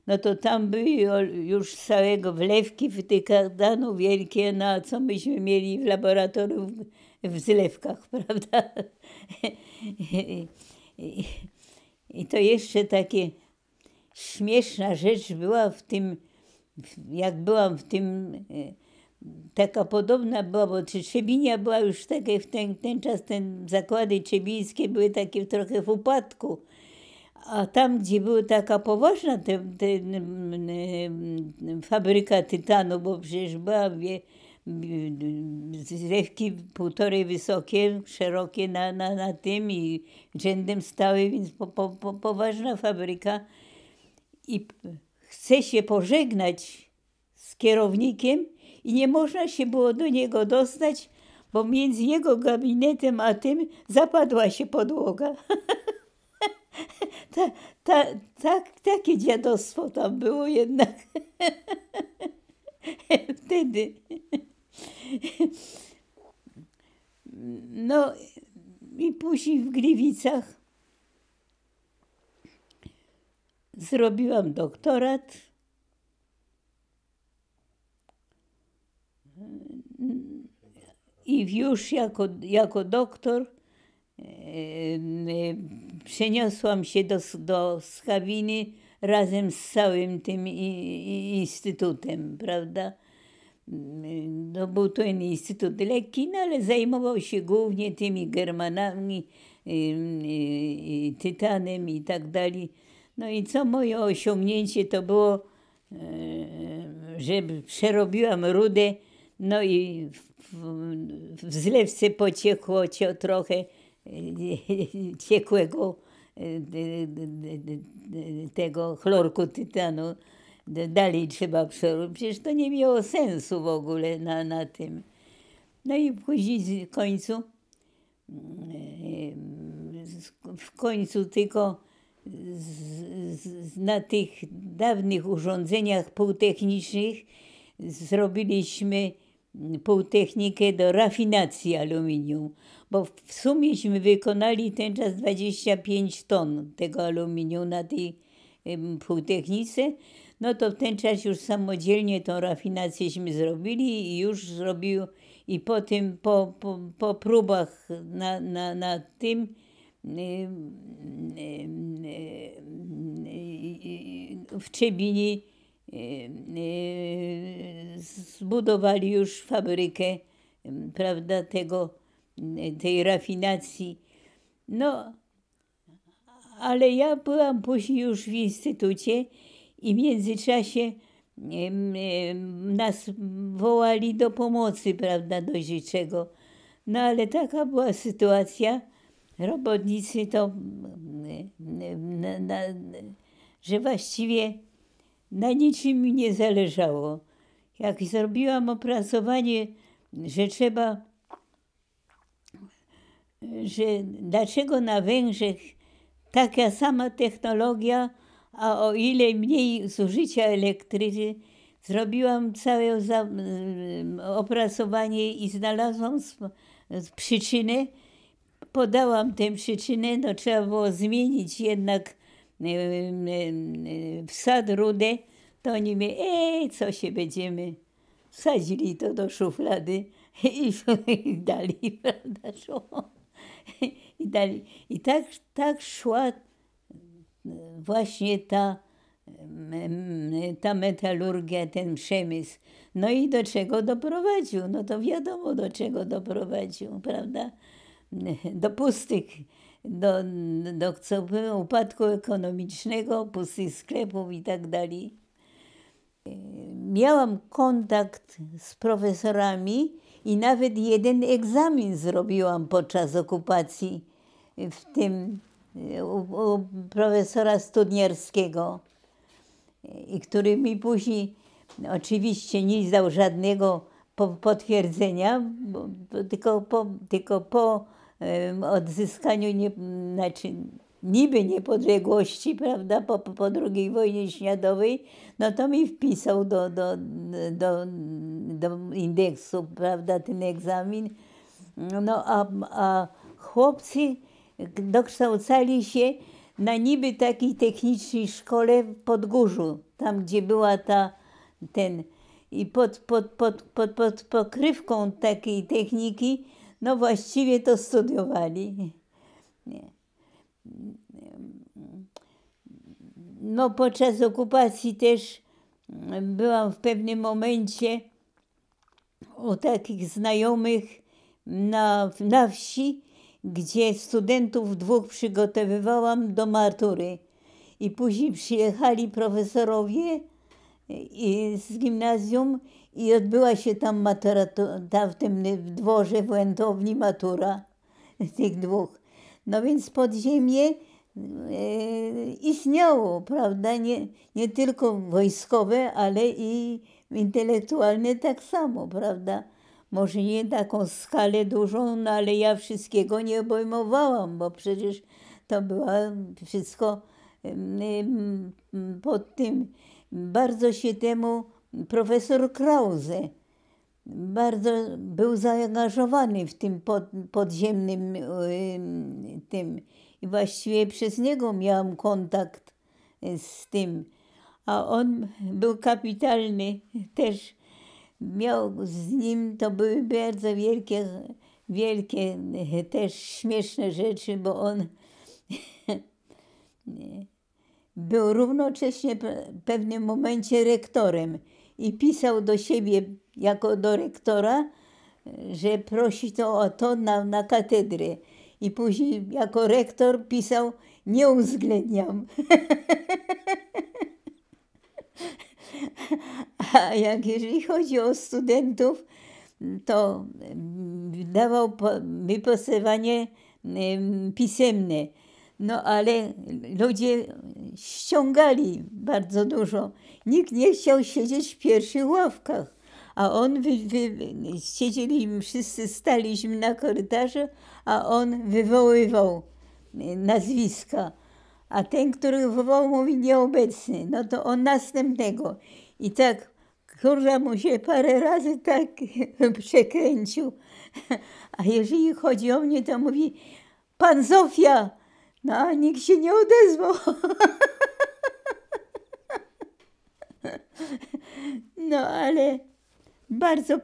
no to tam były już z całego wlewki wtykano wielkie, na no co myśmy mieli w laboratorium w zlewkach, prawda? I to jeszcze takie śmieszna rzecz była w tym, jak byłam w tym e, taka podobna była, bo Trzebinia była już taka, w ten, ten czas, ten zakłady trzebińskie były takie trochę w upadku. A tam, gdzie była taka poważna te, te, fabryka tytanu, bo przecież była wie, zlewki półtorej wysokie, szerokie na, na, na tym i rzędem stały, więc po, po, po, poważna fabryka. I chce się pożegnać z kierownikiem, i nie można się było do niego dostać, bo między jego gabinetem a tym zapadła się podłoga. ta, ta, ta, takie dziadostwo tam było jednak wtedy. no i później w Gliwicach zrobiłam doktorat. i już jako, jako doktor e, przeniosłam się do, do Skawiny razem z całym tym instytutem, prawda? No, był to Instytut Lekkin, no, ale zajmował się głównie tymi Germanami, y, y, y, Tytanem i tak dalej. No i co moje osiągnięcie to było, e, e, że przerobiłam rudę no i w, w zlewce pociekło cio trochę ciekłego e, tego chlorku tytanu. Dalej trzeba przerobić. Przecież to nie miało sensu w ogóle na, na tym. No i później w końcu, mm, e, w końcu tylko z, z, na tych dawnych urządzeniach półtechnicznych zrobiliśmy półtechnikę do rafinacji aluminium, bo w sumieśmy wykonali ten czas 25 ton tego aluminium na tej półtechnice, no to w ten czas już samodzielnie tą rafinacjęśmy zrobili i już zrobił i po tym, po, po, po próbach na, na, na tym w Czebini zbudowali już fabrykę, mm, prawda, tego, mm, tej rafinacji. No, ale ja byłam później już w instytucie i w międzyczasie mm, nas wołali do pomocy, prawda, do dziczego. No ale taka była sytuacja. Robotnicy to, że właściwie na niczym mi nie zależało jak zrobiłam opracowanie, że trzeba, że dlaczego na Węgrzech taka sama technologia, a o ile mniej zużycia elektryki, zrobiłam całe opracowanie i znalazłam przyczynę. Podałam tę przyczynę, no trzeba było zmienić jednak wsad rudy to oni mi, ej, co się będziemy, sadzili to do szuflady i, i dali, prawda, szło. I, dali. I tak, tak szła e, właśnie ta, ta metalurgia, ten przemysł. No i do czego doprowadził? No to wiadomo, do czego doprowadził, prawda? Do pustych, do, do, do upadku ekonomicznego, pustych sklepów i tak dalej. Miałam kontakt z profesorami i nawet jeden egzamin zrobiłam podczas okupacji, w tym u, u profesora Studniarskiego, i który mi później oczywiście nie zdał żadnego po, potwierdzenia, bo, tylko po, tylko po um, odzyskaniu, nie, znaczy niby niepodległości, prawda, po, po II wojnie śniadowej, no to mi wpisał do, do, do, do indeksu, prawda, ten egzamin. No a, a chłopcy dokształcali się na niby takiej technicznej szkole w Podgórzu, tam gdzie była ta, ten, i pod, pod, pod, pod, pod pokrywką takiej techniki, no właściwie to studiowali. Nie no podczas okupacji też mm, byłam w pewnym momencie u takich znajomych na, na wsi, gdzie studentów dwóch przygotowywałam do matury. I później przyjechali profesorowie z gimnazjum i odbyła się tam matura, ta w tym dworze w Łętowni matura tych dwóch. No więc podziemie y, istniało, prawda? Nie, nie tylko wojskowe, ale i intelektualne tak samo, prawda? Może nie taką skalę dużą, no ale ja wszystkiego nie obejmowałam, bo przecież to było wszystko pod tym. Bardzo się temu profesor Krause bardzo był zaangażowany w tym pod, podziemnym y, tym. I właściwie przez niego miałam kontakt y, z tym. A on był kapitalny też. Miał z nim, to były bardzo wielkie, wielkie y, też śmieszne rzeczy, bo on był równocześnie w pewnym momencie rektorem i pisał do siebie jako do rektora, że prosi to o to na, na katedrę. I później jako rektor pisał, nie uwzględniam. A jak jeżeli chodzi o studentów, to dawał wypracowanie pisemne. No ale ludzie ściągali bardzo dużo. Nikt nie chciał siedzieć w pierwszych ławkach a on, wy, wy, siedzieliśmy, wszyscy staliśmy na korytarzu, a on wywoływał y, nazwiska. A ten, który wywołał, mówi nieobecny. No to on następnego. I tak, kurwa, mu się parę razy tak przekręcił. A jeżeli chodzi o mnie, to mówi, pan Zofia. No, a nikt się nie odezwał. No, ale bardzo,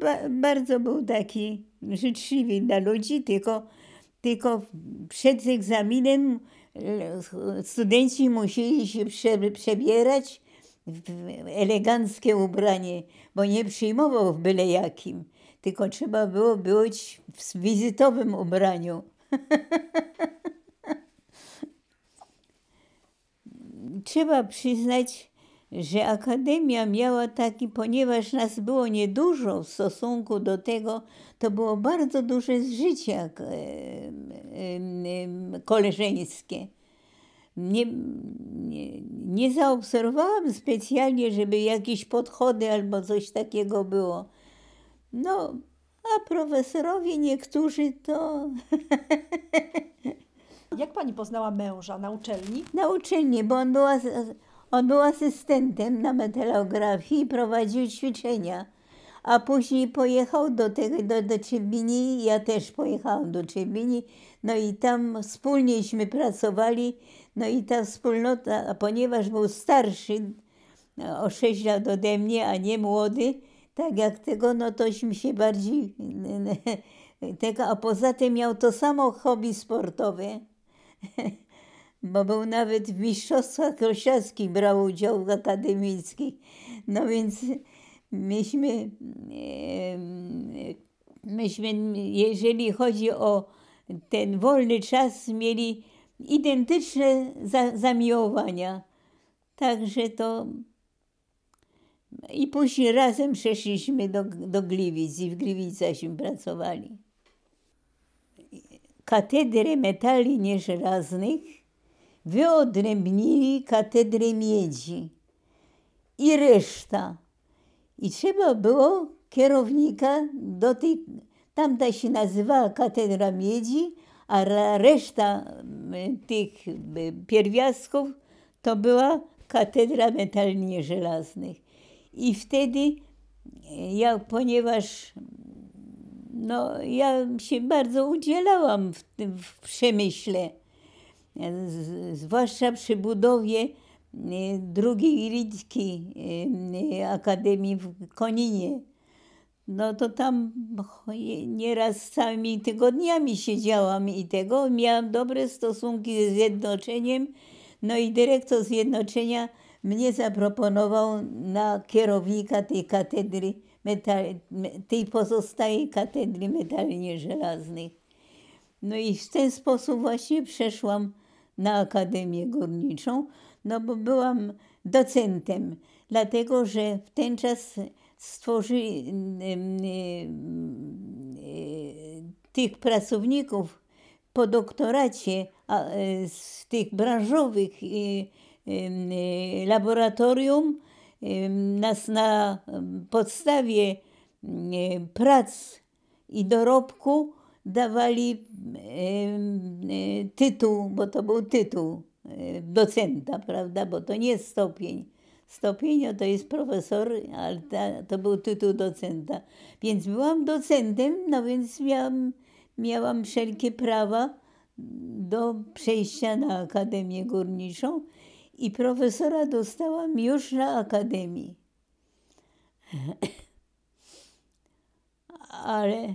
ba, bardzo był taki życzliwy dla ludzi, tylko, tylko przed egzaminem e, studenci musieli się prze, przebierać w eleganckie ubranie, bo nie przyjmował w byle jakim, tylko trzeba było być w wizytowym ubraniu. trzeba przyznać, że akademia miała taki, ponieważ nas było niedużo w stosunku do tego, to było bardzo duże zżycie e, koleżeńskie. Nie, nie, nie zaobserwowałam specjalnie, żeby jakieś podchody albo coś takiego było. No, a profesorowie niektórzy to. Jak pani poznała męża na uczelni? Na uczelni, bo on była on był asystentem na metalografii i prowadził ćwiczenia. A później pojechał do, tego, do, do ja też pojechałam do Czybini, no i tam wspólnieśmy pracowali, no i ta wspólnota, ponieważ był starszy o 6 lat ode mnie, a nie młody, tak jak tego, no tośmy się bardziej... a poza tym miał to samo hobby sportowe. bo był nawet w mistrzostwach krosiackich, brał udział w akademickich. No więc myśmy, myśmy, jeżeli chodzi o ten wolny czas, mieli identyczne za, zamiłowania. Także to. I później razem przeszliśmy do, do Gliwic i w Gliwicachśmy pracowali. Katedry metali nieżelaznych wyodrębnili katedrę miedzi i reszta. I trzeba było kierownika do tej, tamta się nazywała katedra miedzi, a reszta tych pierwiastków to była katedra metalnie żelaznych I wtedy, ja, ponieważ no, ja się bardzo udzielałam w, w przemyśle E, zwłaszcza przy budowie e, drugiej Rickiej e, Akademii w Koninie. No to tam nieraz całymi tygodniami siedziałam i tego. Miałam dobre stosunki ze zjednoczeniem. No i dyrektor zjednoczenia mnie zaproponował na kierownika tej katedry, metal, tej pozostałej katedry metalnie żelaznych. No i w ten sposób właśnie przeszłam na Akademię Górniczą, no bo byłam docentem, dlatego że w ten czas stworzyli e, tych pracowników po doktoracie e, z tych branżowych e, laboratorium nas na podstawie prac i dorobku dawali tytuł, bo to był tytuł docenta, prawda, bo to nie jest stopień. Stopień no to jest profesor, ale to był tytuł docenta. Więc byłam docentem, no więc miałam, miałam wszelkie prawa do przejścia na Akademię Górniczą i profesora dostałam już na Akademii. ale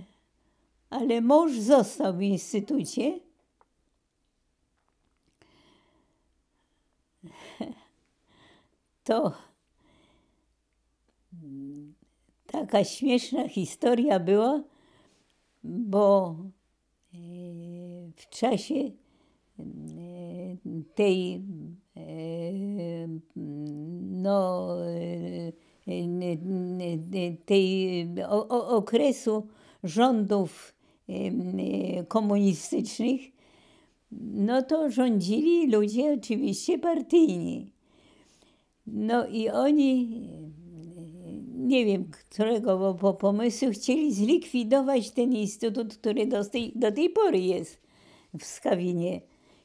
ale mąż został w instytucie. To taka śmieszna historia była, bo e, w czasie e, tej e, no, tej okresu rządów E, komunistycznych, no to rządzili ludzie oczywiście partyjni. No i oni, nie wiem którego po pomysłu, chcieli zlikwidować ten instytut, który do tej, do tej pory jest w Skawinie.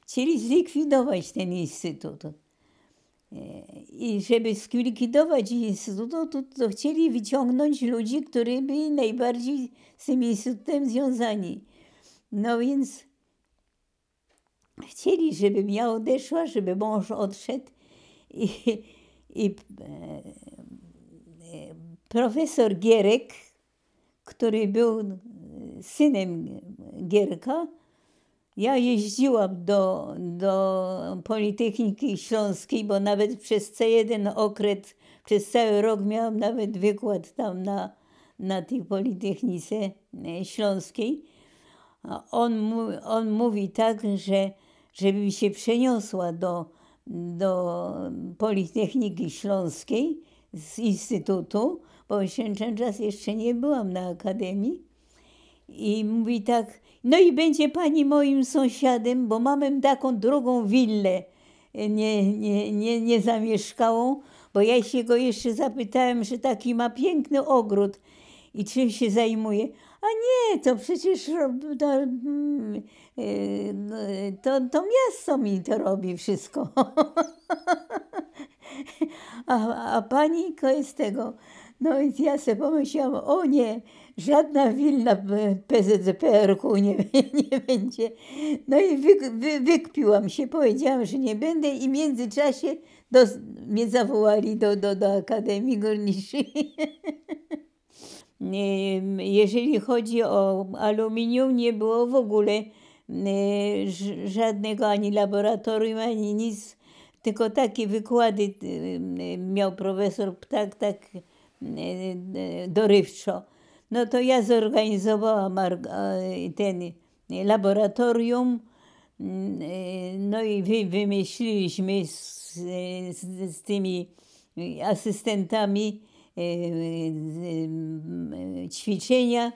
Chcieli zlikwidować ten instytut. I żeby sklikwidować instytut, no to, to chcieli wyciągnąć ludzi, którzy byli najbardziej z tym instytutem związani. No więc chcieli, żebym ja odeszła, żeby mąż odszedł. I, i e, e profesor Gierek, który był synem Gierka, ja jeździłam do, do Politechniki Śląskiej, bo nawet przez cały jeden okres, przez cały rok miałam nawet wykład tam na, na tej Politechnice e, Śląskiej. On, on mówi tak, że żebym się przeniosła do, do Politechniki Śląskiej z Instytutu, bo w ten czas jeszcze nie byłam na Akademii. I mówi tak, no i będzie pani moim sąsiadem, bo mamy taką drugą willę e, nie, nie, nie, nie zamieszkałą, bo ja się go jeszcze zapytałem, że taki ma piękny ogród i czym się zajmuje. A nie, to przecież to, hmm, e, no, to, to miasto mi to robi wszystko. a, a pani, ko jest tego. No więc ja sobie pomyślałam, o nie, żadna wilna PZPR-ku nie, nie będzie. No i wy, wy, wykpiłam się, powiedziałam, że nie będę i w międzyczasie do, mnie zawołali do, do, do Akademii Górniczej. Jeżeli chodzi o aluminium, nie było w ogóle mm, żadnego ani laboratorium, ani nic, tylko takie wykłady mm, miał profesor Ptak, tak, tak mm, e, e, dorywczo. No to ja zorganizowałam e, ten laboratorium, mm, e, no i wy, wymyśliliśmy z, z, z tymi asystentami e, ćwiczenia.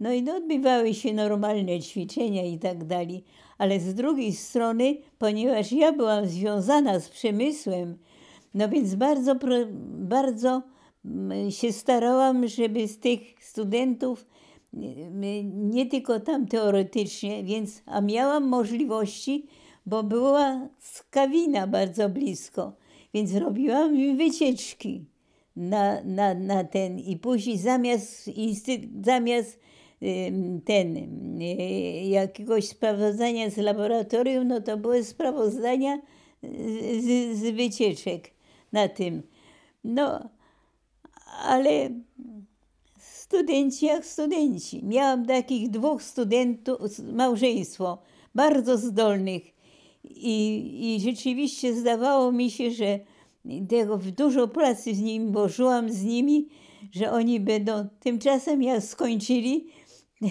No i no, odbywały się normalne ćwiczenia i tak dalej. Ale z drugiej strony, ponieważ ja byłam związana z przemysłem, no więc bardzo, bardzo Mm, się starałam, żeby z tych studentów mm, nie tylko tam teoretycznie, więc, a miałam możliwości, bo była skawina bardzo blisko, więc robiłam im wycieczki na, na, na ten i później zamiast, zamiast ten y, jakiegoś sprawozdania z laboratorium, no to były sprawozdania z, z, z wycieczek na tym. No, ale studenci jak studenci. Miałam takich dwóch studentów, małżeństwo, bardzo zdolnych. I, I rzeczywiście zdawało mi się, że tego dużo pracy z nimi bo żyłam z nimi, że oni będą. Tymczasem jak skończyli,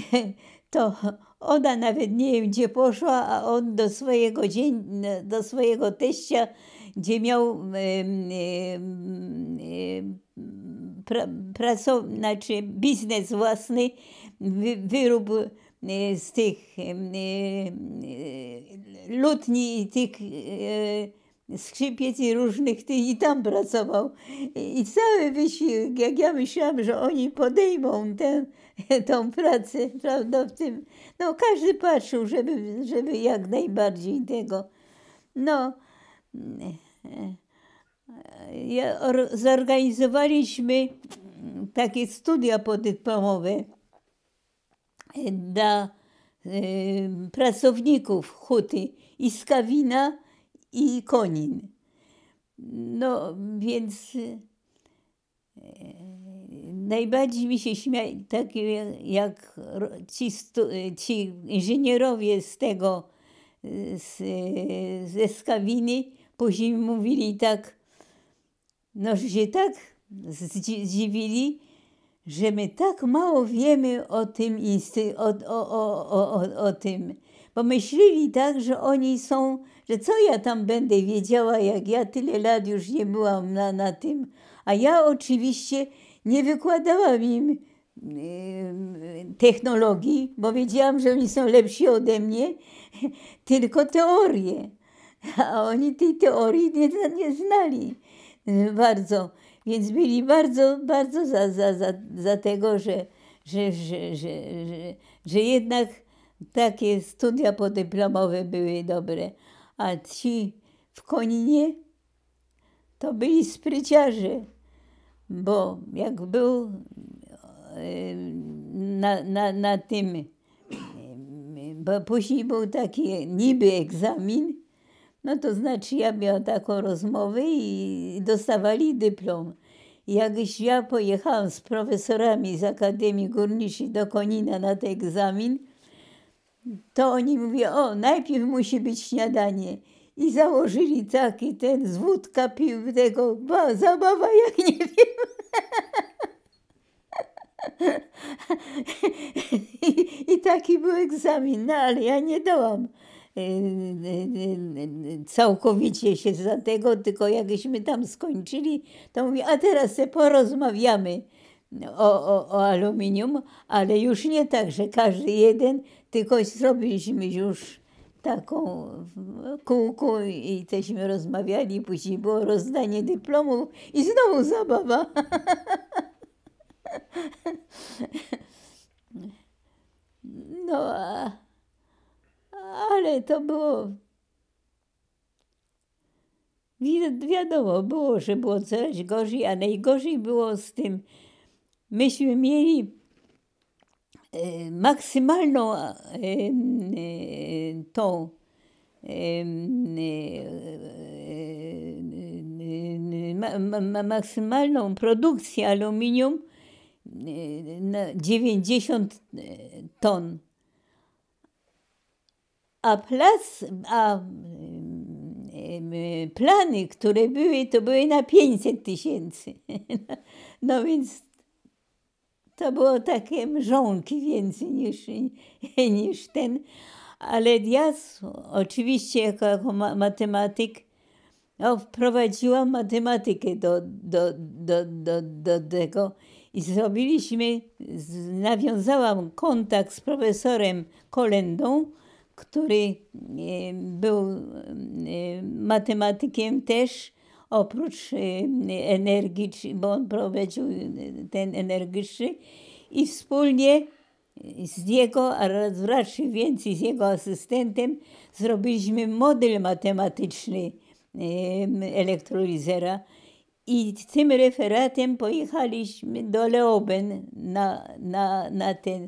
to ona nawet nie wiem, gdzie poszła, a on do swojego, dzień, do swojego teścia gdzie miał pra, pracow, znaczy biznes własny, wy, wyrób e, z tych e, lutni i tych e, skrzypiec i różnych tych i tam pracował. I cały wysiłek, jak ja myślałam, że oni podejmą tę, tą pracę, prawda, w tym, no każdy patrzył, żeby, żeby jak najbardziej tego, no, zorganizowaliśmy takie studia podyplomowe e, dla e, pracowników huty i skawina i konin. No więc e, najbardziej mi się śmiali, tak jak ci, ci inżynierowie z tego, z, ze Skawiny, Później mówili tak, no że się tak zdziwili, że my tak mało wiemy o tym, o, o, o, o, o tym. Bo myśleli tak, że oni są, że co ja tam będę wiedziała, jak ja tyle lat już nie byłam na, na tym. A ja oczywiście nie wykładałam im yy, technologii, bo wiedziałam, że oni są lepsi ode mnie, tylko teorie. a oni tej teorii nie, nie znali y, bardzo. Więc byli bardzo, bardzo za, za, za, za tego, że, że, że, że, że, że jednak takie studia podyplomowe były dobre. A ci w Koninie to byli spryciarze, bo jak był y, na, na, na tym, y, bo później był taki niby egzamin, no to znaczy ja miałam taką rozmowę i dostawali dyplom. Jak ja pojechałam z profesorami z Akademii Górniczej do Konina na ten egzamin, to oni mówią, o, najpierw musi być śniadanie. I założyli taki ten z wódka pił tego, ba, zabawa jak nie wiem. I, I taki był egzamin, no ale ja nie dałam. Y, y, y, całkowicie się za tego, tylko jakbyśmy tam skończyli, to mówi, a teraz se porozmawiamy o, o, o aluminium, ale już nie tak, że każdy jeden, tylko zrobiliśmy już taką kółku i teśmy rozmawiali, później było rozdanie dyplomów i znowu zabawa. No a ale to było. Wi wiadomo było, że było coraz gorzej, a najgorzej było z tym. Myśmy mieli e, maksymalną e, e tą e, e, ma, maksymalną produkcję aluminium na 90 ton a plac, a mm, mm, plany, które były, to były na 500 tysięcy. No więc to było takie mrzonki więcej niż, niż ten. Ale ja oczywiście jako, jako matematyk no, wprowadziłam matematykę do, do, do, do, do tego i zrobiliśmy, nawiązałam kontakt z profesorem Kolendą, który e, był e, matematykiem też, oprócz e, energii, bo on prowadził ten energiczny i wspólnie z jego, a raczej więcej z jego asystentem zrobiliśmy model matematyczny elektrolizera i tym referatem pojechaliśmy do Leoben na, na, na ten.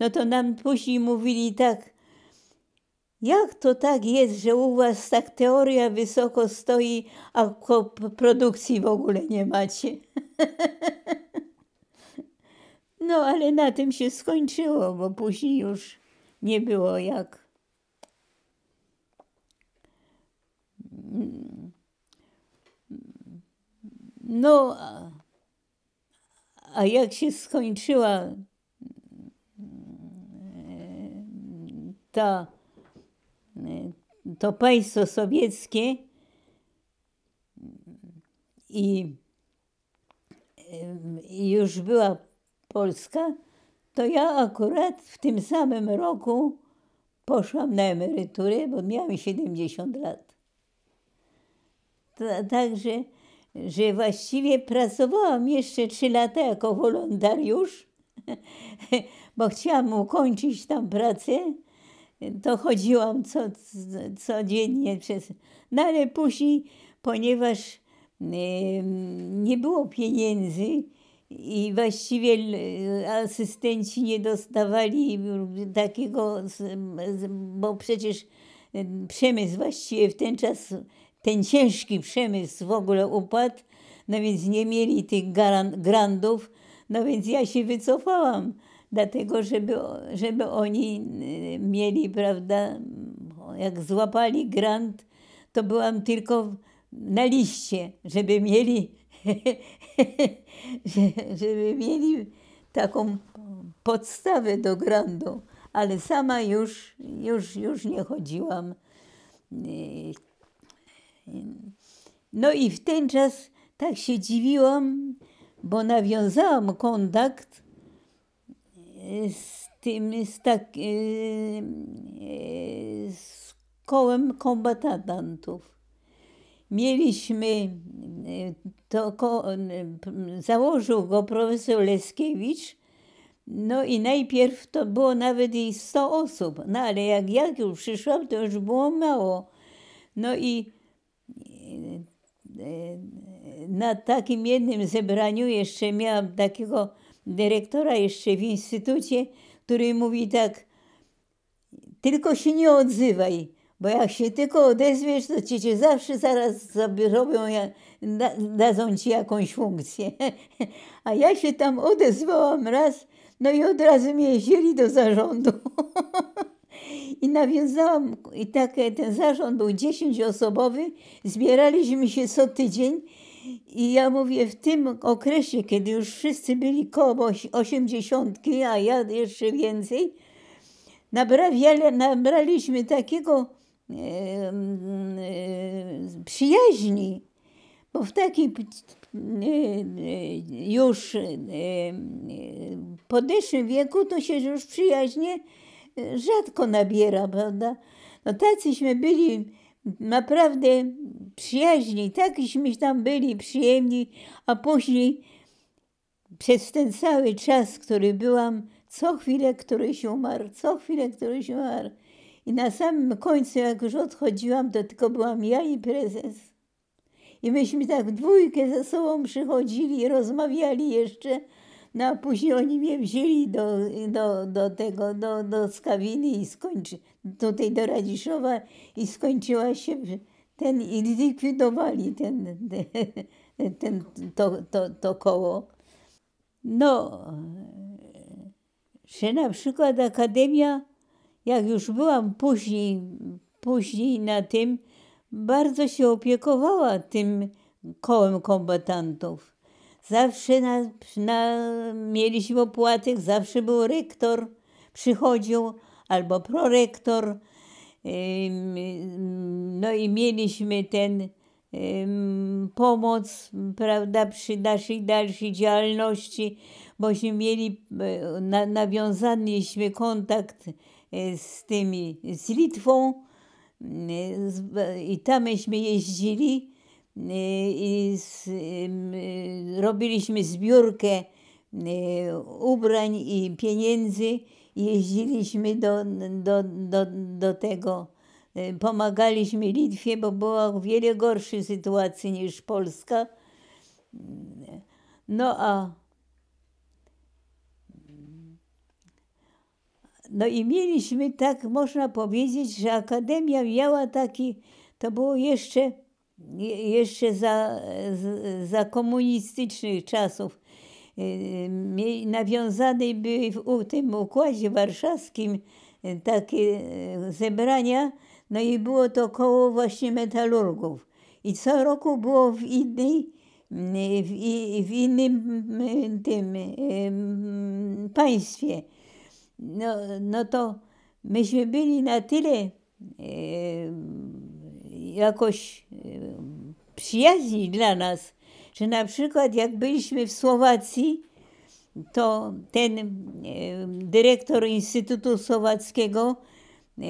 No to nam później mówili tak, jak to tak jest, że u was tak teoria wysoko stoi, a produkcji w ogóle nie macie? no, ale na tym się skończyło, bo później już nie było jak. No, a jak się skończyła ta Y, to państwo sowieckie y, i, już była Polska, to ja akurat w tym samym roku poszłam na emeryturę, bo miałam 70 lat. Także, że właściwie pracowałam jeszcze 3 lata jako wolontariusz, bo chciałam ukończyć tam pracę chodziłam co, codziennie przez. No ale później, ponieważ nie było pieniędzy i właściwie asystenci nie dostawali takiego, bo przecież przemysł właściwie w ten czas, ten ciężki przemysł w ogóle upadł, no więc nie mieli tych grandów, no więc ja się wycofałam dlatego żeby, żeby oni y, mieli, prawda, jak złapali grant, to byłam tylko na liście, żeby mieli, żeby mieli taką podstawę do grandu, ale sama już, już, już nie chodziłam. Y, no i w ten czas tak się dziwiłam, bo nawiązałam kontakt z tym, z, tak, y, y, z kołem kombatantów. Mieliśmy, y, to założył go profesor Leskiewicz, no i najpierw to było nawet i 100 osób, no ale jak ja już przyszłam, to już było mało. No i na takim jednym zebraniu jeszcze miałam takiego dyrektora jeszcze w instytucie, który mówi tak, tylko się nie odzywaj, bo jak się tylko odezwiesz, to cię, cię zawsze zaraz zrobią, dadzą ci jakąś funkcję. A ja się tam odezwałam raz, no i od razu mnie wzięli do zarządu. I nawiązałam, i tak ten zarząd był dziesięciosobowy, zbieraliśmy się co tydzień i ja mówię, w tym okresie, kiedy już wszyscy byli koło osiemdziesiątki, a ja jeszcze więcej, nabraliśmy takiego przyjaźni, bo w takiej e, już e, e, podeszłym wieku to się już przyjaźnie rzadko nabiera, prawda? No tacyśmy byli naprawdę przyjaźni, takiśmy tam byli przyjemni, a później przez ten cały czas, który byłam, co chwilę któryś umarł, co chwilę któryś umarł. I na samym końcu, jak już odchodziłam, to tylko byłam ja i prezes. I myśmy tak w dwójkę ze sobą przychodzili i rozmawiali jeszcze, no a później oni mnie wzięli do, do, do tego, do, do Skawiny i skończy, tutaj do Radziszowa i skończyła się ten, i zlikwidowali ten, ten, ten to, to, to koło. No, że na przykład akademia, jak już byłam później, później na tym, bardzo się opiekowała tym kołem kombatantów. Zawsze na, na, mieliśmy opłaty, zawsze był rektor, przychodził albo prorektor. No i mieliśmy ten pomoc, prawda, przy naszej dalszej działalności, bośmy mieli, e, na, nawiązaliśmy kontakt e, z tymi, z Litwą z, i tam myśmy jeździli Y, i z, y, robiliśmy zbiórkę y, ubrań i pieniędzy. Jeździliśmy do, do, do, do tego, pomagaliśmy Litwie, bo była w wiele gorszej sytuacji niż Polska. No a No i mieliśmy tak, można powiedzieć, że Akademia miała taki, to było jeszcze jeszcze za, za komunistycznych czasów y, nawiązane były w tym układzie warszawskim y, takie y, zebrania, no i było to koło właśnie metalurgów. I co roku było w innej, w, w innym tym mm, państwie. No, no to myśmy byli na tyle jakoś y, przyjaźni dla nas, że na przykład jak byliśmy w Słowacji, to ten y, dyrektor Instytutu Słowackiego y,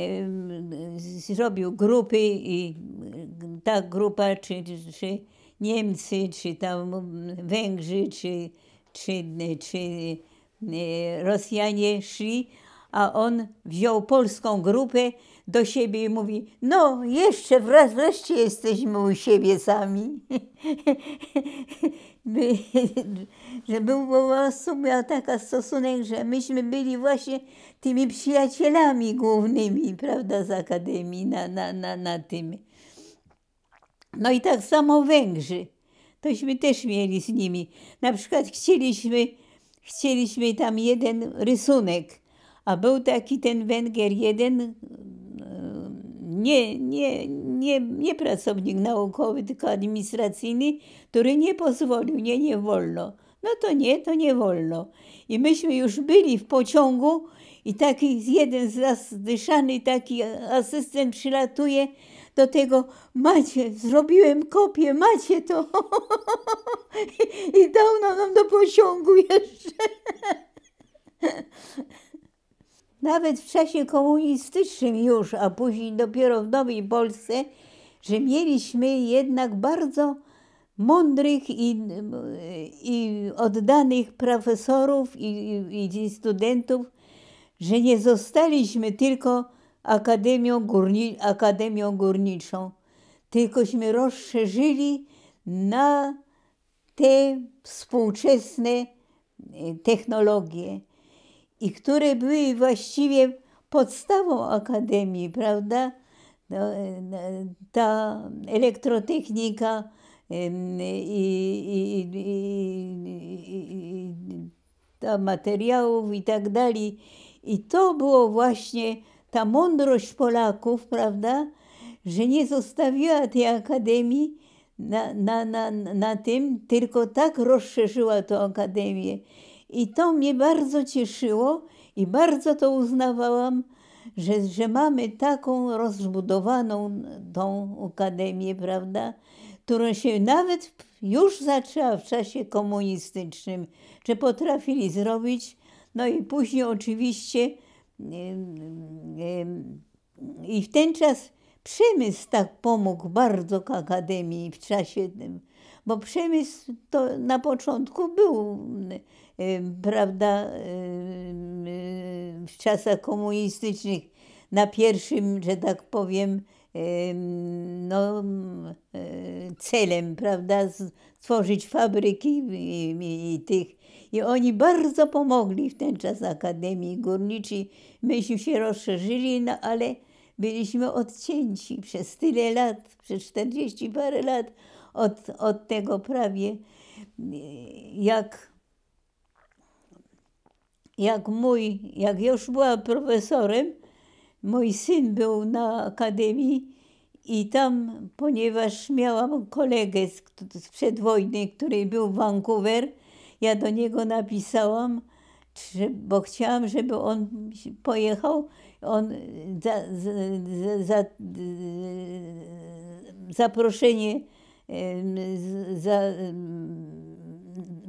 zrobił grupy i ta grupa, czy, czy Niemcy, czy tam Węgrzy, czy, czy, czy Rosjanie szli, a on wziął polską grupę do siebie i mówi: No, jeszcze wraz, wreszcie jesteśmy u siebie sami. że był po prostu miał taki stosunek, że myśmy byli właśnie tymi przyjacielami głównymi, prawda, z Akademii na, na, na, na tym. No i tak samo Węgrzy. Tośmy też mieli z nimi. Na przykład chcieliśmy, chcieliśmy tam jeden rysunek a był taki ten Węgier, jeden y, y, nie, nie, nie, nie pracownik naukowy, tylko administracyjny, który nie pozwolił, nie, nie wolno. No to nie, to nie wolno. I myśmy już byli w pociągu i taki jeden zadyszany taki asystent przylatuje do tego, macie, zrobiłem kopię, macie to. I dał nam do pociągu jeszcze. nawet w czasie komunistycznym już, a później dopiero w Nowej Polsce, że mieliśmy jednak bardzo mądrych i, i oddanych profesorów i, i, i studentów, że nie zostaliśmy tylko Akademią, Górni Akademią Górniczą, tylkośmy rozszerzyli na te współczesne technologie i które były właściwie podstawą akademii, prawda? ta elektrotechnika i, ta materiałów i tak dalej. I to było właśnie ta mądrość Polaków, prawda, że nie zostawiła tej akademii na, na, na, na tym, tylko tak rozszerzyła tę akademię. I to mnie bardzo cieszyło i bardzo to uznawałam, że, że mamy taką rozbudowaną tą akademię, prawda, która się nawet już zaczęła w czasie komunistycznym, że potrafili zrobić. No i później oczywiście i w ten czas przemysł tak pomógł bardzo akademii w czasie tym, bo przemysł to na początku był Y, prawda, y, y, w czasach komunistycznych na pierwszym, że tak powiem, no, celem, prawda, stworzyć fabryki i, i, i, tych. I oni bardzo pomogli w ten czas Akademii Górniczej. Myśmy się rozszerzyli, no ale byliśmy odcięci przez tyle lat, przez 40 parę lat od, od tego prawie, jak jak mój, jak już była profesorem, mój syn był na akademii i tam, ponieważ miałam kolegę sprzed wojny, który był w Vancouver, ja do niego napisałam, bo chciałam, żeby on pojechał. On za, za, za, zaproszenie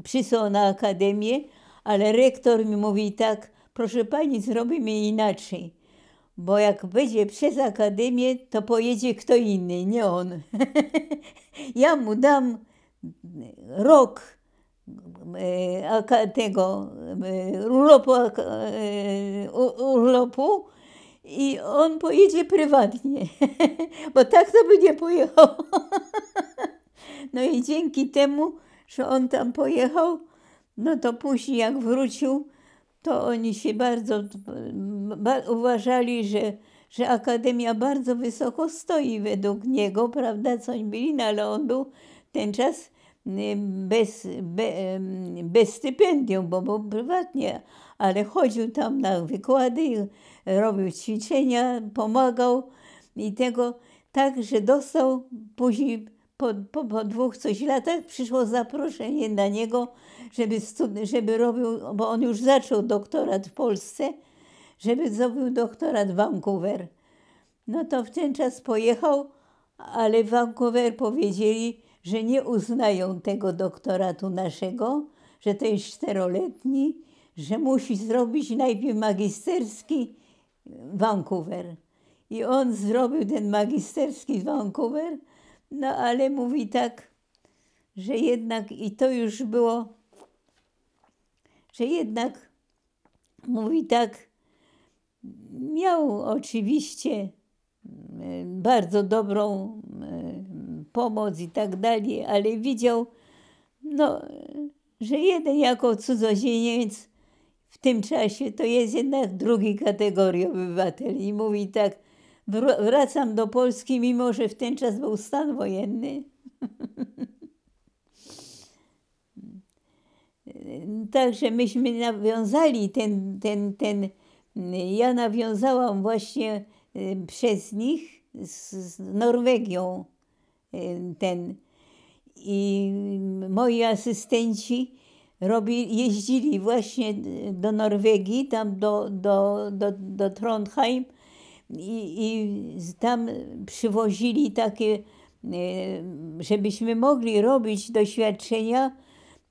przysłał na akademię, ale rektor mi mówi tak, proszę pani, zrobimy inaczej, bo jak będzie przez akademię, to pojedzie kto inny, nie on. ja mu dam mm, rok e, tego e, urlopu, e, urlopu i on pojedzie prywatnie, bo tak to by nie pojechał. no i dzięki temu, że on tam pojechał, no to później jak wrócił, to oni się bardzo uważali, że, że akademia bardzo wysoko stoi według niego, prawda, coś byli, no ale on był ten czas y, bez, be, y, bez stypendium, bo był prywatnie, ale chodził tam na wykłady, robił ćwiczenia, pomagał i tego tak, że dostał później po, po, po dwóch coś latach przyszło zaproszenie na niego żeby, żeby robił, bo on już zaczął doktorat w Polsce, żeby zrobił doktorat w Vancouver. No to w ten czas pojechał, ale w Vancouver powiedzieli, że nie uznają tego doktoratu naszego, że to jest czteroletni, że musi zrobić najpierw magisterski Vancouver. I on zrobił ten magisterski Vancouver, no ale mówi tak, że jednak i to już było że jednak mówi tak, miał oczywiście mm, bardzo dobrą mm, pomoc i tak dalej, ale widział, no, że jeden jako cudzoziemiec w tym czasie to jest jednak drugi kategorii obywateli. i mówi tak, wracam do Polski, mimo że w ten czas był stan wojenny. Także myśmy nawiązali ten, ten, ten, ja nawiązałam właśnie y, przez nich z Norwegią y, ten. I moi asystenci robi, jeździli właśnie do Norwegii, tam do, do, do, do Trondheim i, i tam przywozili takie, y, żebyśmy mogli robić doświadczenia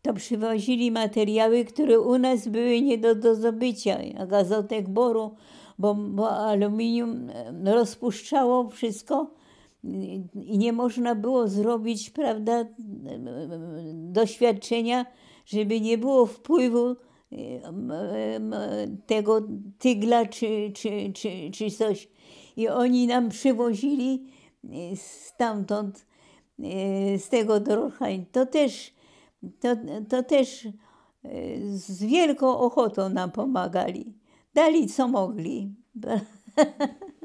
to przywozili materiały, które u nas były nie do, do zdobycia, gazotek boru, bo, bo aluminium e, rozpuszczało wszystko i nie można było zrobić, prawda, e, e, doświadczenia, żeby nie było wpływu tego tygla czy, czy, czy, czy coś. I oni nam przywozili stamtąd, z tego Dorchań. To też to, to też e, z wielką ochotą nam pomagali. Dali co mogli.